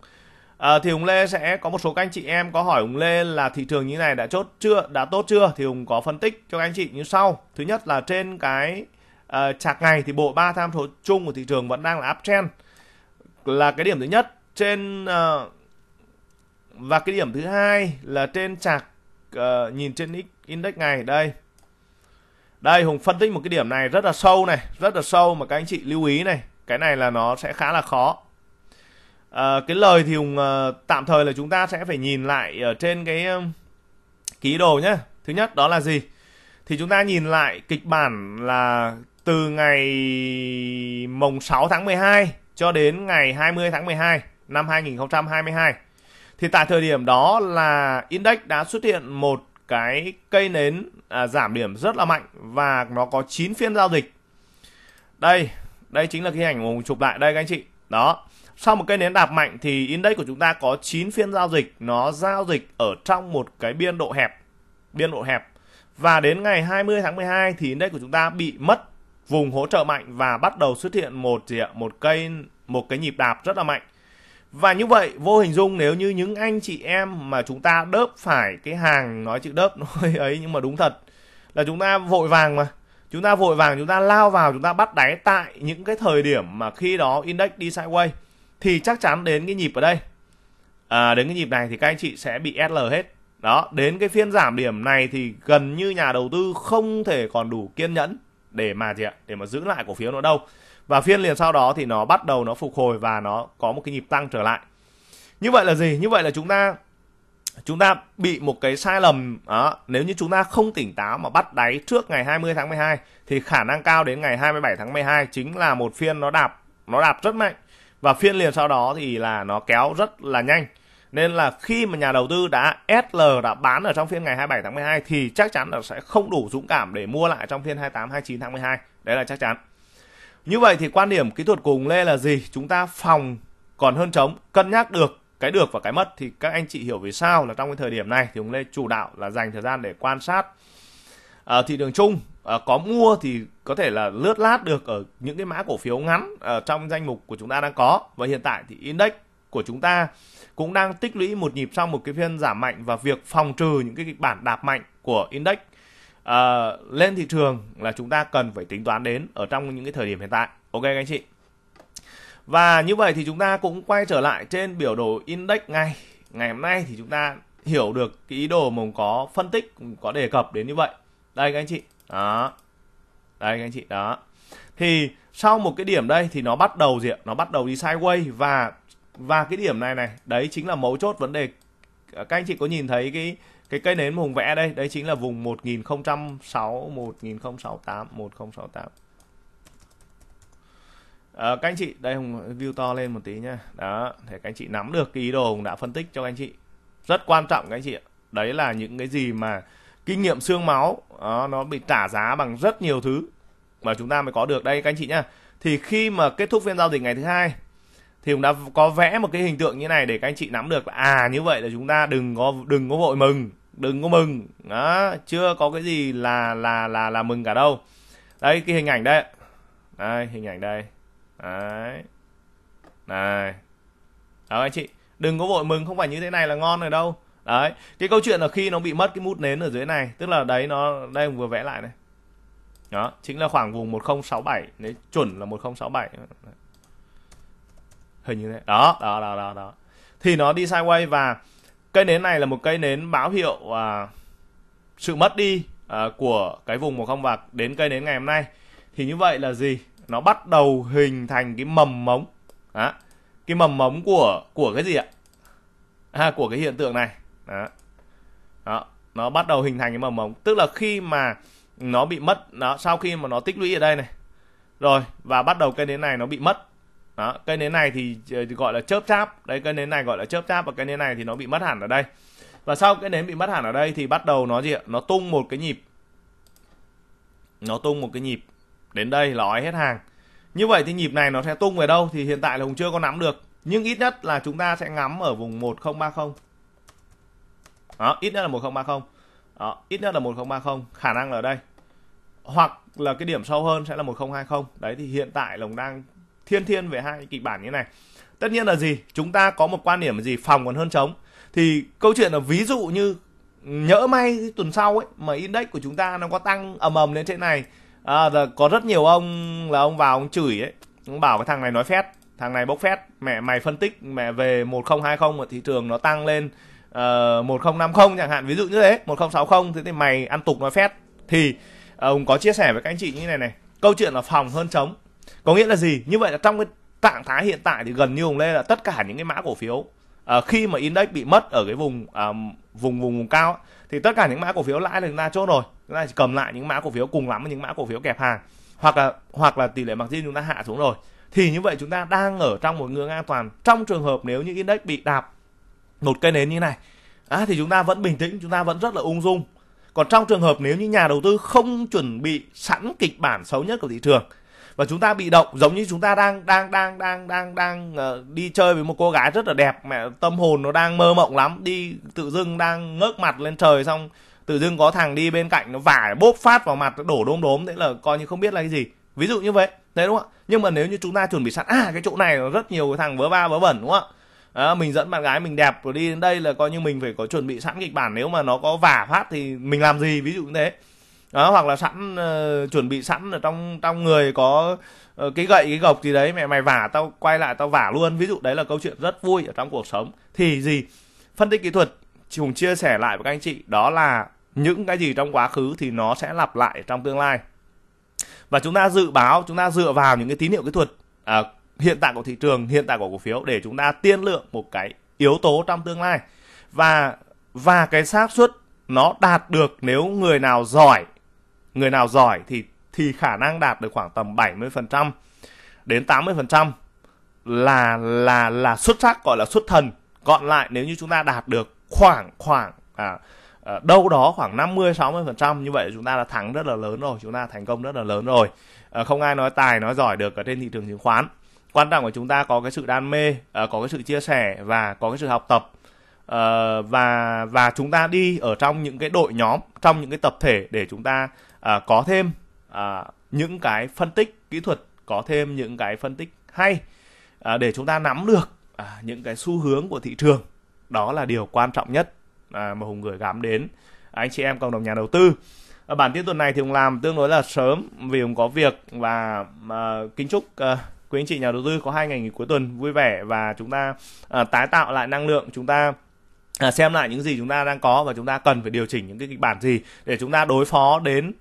À, thì Hùng Lê sẽ có một số các anh chị em có hỏi Hùng Lê là thị trường như này đã chốt chưa, đã tốt chưa thì Hùng có phân tích cho các anh chị như sau. Thứ nhất là trên cái uh, chạc ngày thì bộ ba tham số chung của thị trường vẫn đang là uptrend. Là cái điểm thứ nhất trên uh, và cái điểm thứ hai là trên chạc uh, nhìn trên index ngày đây đây Hùng phân tích một cái điểm này rất là sâu này, rất là sâu mà các anh chị lưu ý này. Cái này là nó sẽ khá là khó. À, cái lời thì Hùng à, tạm thời là chúng ta sẽ phải nhìn lại ở trên cái ờ, ký đồ nhé Thứ nhất đó là gì? Thì chúng ta nhìn lại kịch bản là từ ngày mùng 6 tháng 12 cho đến ngày 20 tháng 12 năm 2022. Thì tại thời điểm đó là index đã xuất hiện một cái cây nến à, giảm điểm rất là mạnh và nó có 9 phiên giao dịch đây đây chính là cái ảnh mình chụp lại đây các anh chị đó sau một cây nến đạp mạnh thì index của chúng ta có 9 phiên giao dịch nó giao dịch ở trong một cái biên độ hẹp biên độ hẹp và đến ngày 20 tháng 12 thì index của chúng ta bị mất vùng hỗ trợ mạnh và bắt đầu xuất hiện một gì ạ một cây một cái nhịp đạp rất là mạnh và như vậy vô hình dung nếu như những anh chị em mà chúng ta đớp phải cái hàng nói chữ đớp nó hơi ấy nhưng mà đúng thật là chúng ta vội vàng mà. Chúng ta vội vàng chúng ta lao vào chúng ta bắt đáy tại những cái thời điểm mà khi đó index đi sideways thì chắc chắn đến cái nhịp ở đây. À, đến cái nhịp này thì các anh chị sẽ bị SL hết. Đó, đến cái phiên giảm điểm này thì gần như nhà đầu tư không thể còn đủ kiên nhẫn để mà gì ạ, để mà giữ lại cổ phiếu nữa đâu và phiên liền sau đó thì nó bắt đầu nó phục hồi và nó có một cái nhịp tăng trở lại như vậy là gì như vậy là chúng ta chúng ta bị một cái sai lầm đó, nếu như chúng ta không tỉnh táo mà bắt đáy trước ngày 20 tháng 12 thì khả năng cao đến ngày 27 tháng 12 chính là một phiên nó đạp nó đạp rất mạnh và phiên liền sau đó thì là nó kéo rất là nhanh nên là khi mà nhà đầu tư đã SL đã bán ở trong phiên ngày 27 tháng 12 thì chắc chắn là sẽ không đủ dũng cảm để mua lại trong phiên 28 29 tháng 12 đấy là chắc chắn như vậy thì quan điểm kỹ thuật cùng Lê là gì? Chúng ta phòng còn hơn chống, cân nhắc được cái được và cái mất thì các anh chị hiểu vì sao là trong cái thời điểm này thì Hùng Lê chủ đạo là dành thời gian để quan sát à, thị trường chung à, có mua thì có thể là lướt lát được ở những cái mã cổ phiếu ngắn ở ờ, trong danh mục của chúng ta đang có và hiện tại thì index của chúng ta cũng đang tích lũy một nhịp sau một cái phiên giảm mạnh và việc phòng trừ những cái kịch bản đạp mạnh của index à, lên thị trường là chúng ta cần phải tính toán đến ở trong những cái thời điểm hiện tại ok các anh chị và như vậy thì chúng ta cũng quay trở lại trên biểu đồ index ngay ngày hôm nay thì chúng ta hiểu được cái ý đồ mà có phân tích có đề cập đến như vậy đây các anh chị đó đây các anh chị đó thì sau một cái điểm đây thì nó bắt đầu gì ạ nó bắt đầu đi sideways và và cái điểm này này đấy chính là mấu chốt vấn đề các anh chị có nhìn thấy cái cái cây nến mà vẽ đây đấy chính là vùng 1006 1068 1068 à, các anh chị đây Hùng view to lên một tí nha đó để các anh chị nắm được cái ý đồ Hùng đã phân tích cho các anh chị rất quan trọng các anh chị đấy là những cái gì mà kinh nghiệm xương máu đó, ờ, nó bị trả giá bằng rất nhiều thứ mà chúng ta mới có được đây các anh chị nhá thì khi mà kết thúc phiên giao dịch ngày thứ hai thì cũng đã có vẽ một cái hình tượng như này để các anh chị nắm được là à như vậy là chúng ta đừng có đừng có vội mừng đừng có mừng đó chưa có cái gì là là là là mừng cả đâu đây cái hình ảnh đây đây hình ảnh đây đấy này đó anh chị đừng có vội mừng không phải như thế này là ngon rồi đâu đấy cái câu chuyện là khi nó bị mất cái mút nến ở dưới này tức là đấy nó đây vừa vẽ lại này đó chính là khoảng vùng 1067 đấy chuẩn là 1067 hình như thế đó đó đó đó đó thì nó đi sideways và cây nến này là một cây nến báo hiệu à, sự mất đi à, của cái vùng màu không bạc đến cây nến ngày hôm nay thì như vậy là gì nó bắt đầu hình thành cái mầm mống đó. cái mầm mống của của cái gì ạ à, của cái hiện tượng này đó. đó nó bắt đầu hình thành cái mầm mống tức là khi mà nó bị mất nó sau khi mà nó tích lũy ở đây này rồi và bắt đầu cây nến này nó bị mất đó, cây nến này ờ, thì gọi là chớp cháp đấy cây nến này gọi là chớp cháp và cây nến này thì nó bị mất hẳn ở đây và sau cái nến bị mất hẳn ở đây thì bắt đầu nó gì ạ nó tung một cái nhịp nó tung một cái nhịp đến đây là hết hàng như vậy thì nhịp này nó sẽ tung về đâu thì hiện tại là hùng chưa có nắm được nhưng ít nhất là chúng ta sẽ ngắm ở vùng 1030 đó, ít nhất là 1030 đó, ít nhất là 1030 khả năng là ở đây hoặc là cái điểm sâu hơn sẽ là 1020 đấy thì hiện tại lồng đang thiên thiên về hai kịch bản như này tất nhiên là gì chúng ta có một quan điểm là gì phòng còn hơn chống thì câu chuyện là ví dụ như nhỡ may tuần sau ấy mà index của chúng ta nó có tăng ầm ầm lên trên này à, là có rất nhiều ông là ông vào ông chửi ấy ông bảo cái thằng này nói phét thằng này bốc phét mẹ mày phân tích mẹ về 1020 mà thị trường nó tăng lên uh, ờ, 1050 chẳng hạn ví dụ như thế 1060 thế thì mày ăn tục nói phét thì ờ, ông có chia sẻ với các anh chị như này này câu chuyện là phòng hơn chống có nghĩa là gì như vậy là trong cái trạng thái hiện tại thì gần như hùng lê là tất cả những cái mã cổ phiếu à, khi mà index bị mất ở cái vùng à, vùng vùng vùng cao thì tất cả những mã cổ phiếu lãi là chúng ta chốt rồi chúng ta chỉ cầm lại những mã cổ phiếu cùng lắm với những mã cổ phiếu kẹp hàng hoặc là hoặc là tỷ lệ margin chúng ta hạ xuống rồi thì như vậy chúng ta đang ở trong một ngưỡng an toàn trong trường hợp nếu như index bị đạp một cây nến như này à, thì chúng ta vẫn bình tĩnh chúng ta vẫn rất là ung dung còn trong trường hợp nếu như nhà đầu tư không chuẩn bị sẵn kịch bản xấu nhất của thị trường và chúng ta bị động giống như chúng ta đang đang đang đang đang đang uh, đi chơi với một cô gái rất là đẹp mẹ tâm hồn nó đang mơ mộng lắm đi tự dưng đang ngước mặt lên trời xong tự dưng có thằng đi bên cạnh nó vả bốp phát vào mặt đổ đốm đốm thế là coi như không biết là cái gì ví dụ như vậy đấy đúng không ạ nhưng mà nếu như chúng ta chuẩn bị sẵn à cái chỗ này nó rất nhiều cái thằng vớ va vớ bẩn đúng không ạ À, mình dẫn bạn gái mình đẹp rồi đi đến đây là coi như mình phải có chuẩn bị sẵn kịch bản nếu mà nó có vả phát thì mình làm gì ví dụ như thế đó, hoặc là sẵn uh, chuẩn bị sẵn ở trong trong người có uh, cái gậy cái gộc gì đấy mẹ mày vả tao quay lại tao vả luôn ví dụ đấy là câu chuyện rất vui ở trong cuộc sống thì gì phân tích kỹ thuật chúng chia sẻ lại với các anh chị đó là những cái gì trong quá khứ thì nó sẽ lặp lại trong tương lai và chúng ta dự báo chúng ta dựa vào những cái tín hiệu kỹ thuật à, hiện tại của thị trường hiện tại của cổ phiếu để chúng ta tiên lượng một cái yếu tố trong tương lai và và cái xác suất nó đạt được nếu người nào giỏi người nào giỏi thì thì khả năng đạt được khoảng tầm 70% đến 80% là là là xuất sắc gọi là xuất thần. Còn lại nếu như chúng ta đạt được khoảng khoảng à, à đâu đó khoảng 50 60% như vậy chúng ta đã thắng rất là lớn rồi, chúng ta thành công rất là lớn rồi. À, không ai nói tài nói giỏi được ở trên thị trường chứng khoán. Quan trọng của chúng ta có cái sự đam mê, à, có cái sự chia sẻ và có cái sự học tập. Uh, và và chúng ta đi ở trong những cái đội nhóm trong những cái tập thể để chúng ta À, có thêm à, những cái phân tích kỹ thuật có thêm những cái phân tích hay à, để chúng ta nắm được à, những cái xu hướng của thị trường đó là điều quan trọng nhất à, mà hùng gửi gắm đến anh chị em cộng đồng nhà đầu tư ở bản tin tuần này thì hùng làm tương đối là sớm vì hùng có việc và à, kính chúc à, quý anh chị nhà đầu tư có hai ngày nghỉ cuối tuần vui vẻ và chúng ta à, tái tạo lại năng lượng chúng ta À, xem lại những gì chúng ta đang có và chúng ta cần phải điều chỉnh những cái kịch bản gì để chúng ta đối phó đến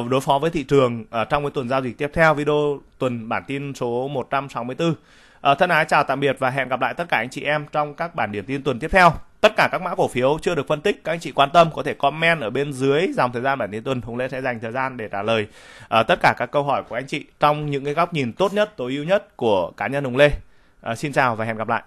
uh, đối phó với thị trường uh, trong cái tuần giao dịch tiếp theo video tuần bản tin số 164. Uh, ờ, thân ái chào tạm biệt và hẹn gặp lại tất cả anh chị em trong các bản điểm tin tuần tiếp theo. Tất cả các mã cổ phiếu chưa được phân tích, các anh chị quan tâm có thể comment ở bên dưới dòng thời gian bản tin tuần. Hùng Lê sẽ dành thời gian để trả lời uh, tất cả các câu hỏi của anh chị trong những cái góc nhìn tốt nhất, tối ưu nhất của cá nhân Hùng Lê. Uh, xin chào và hẹn gặp lại.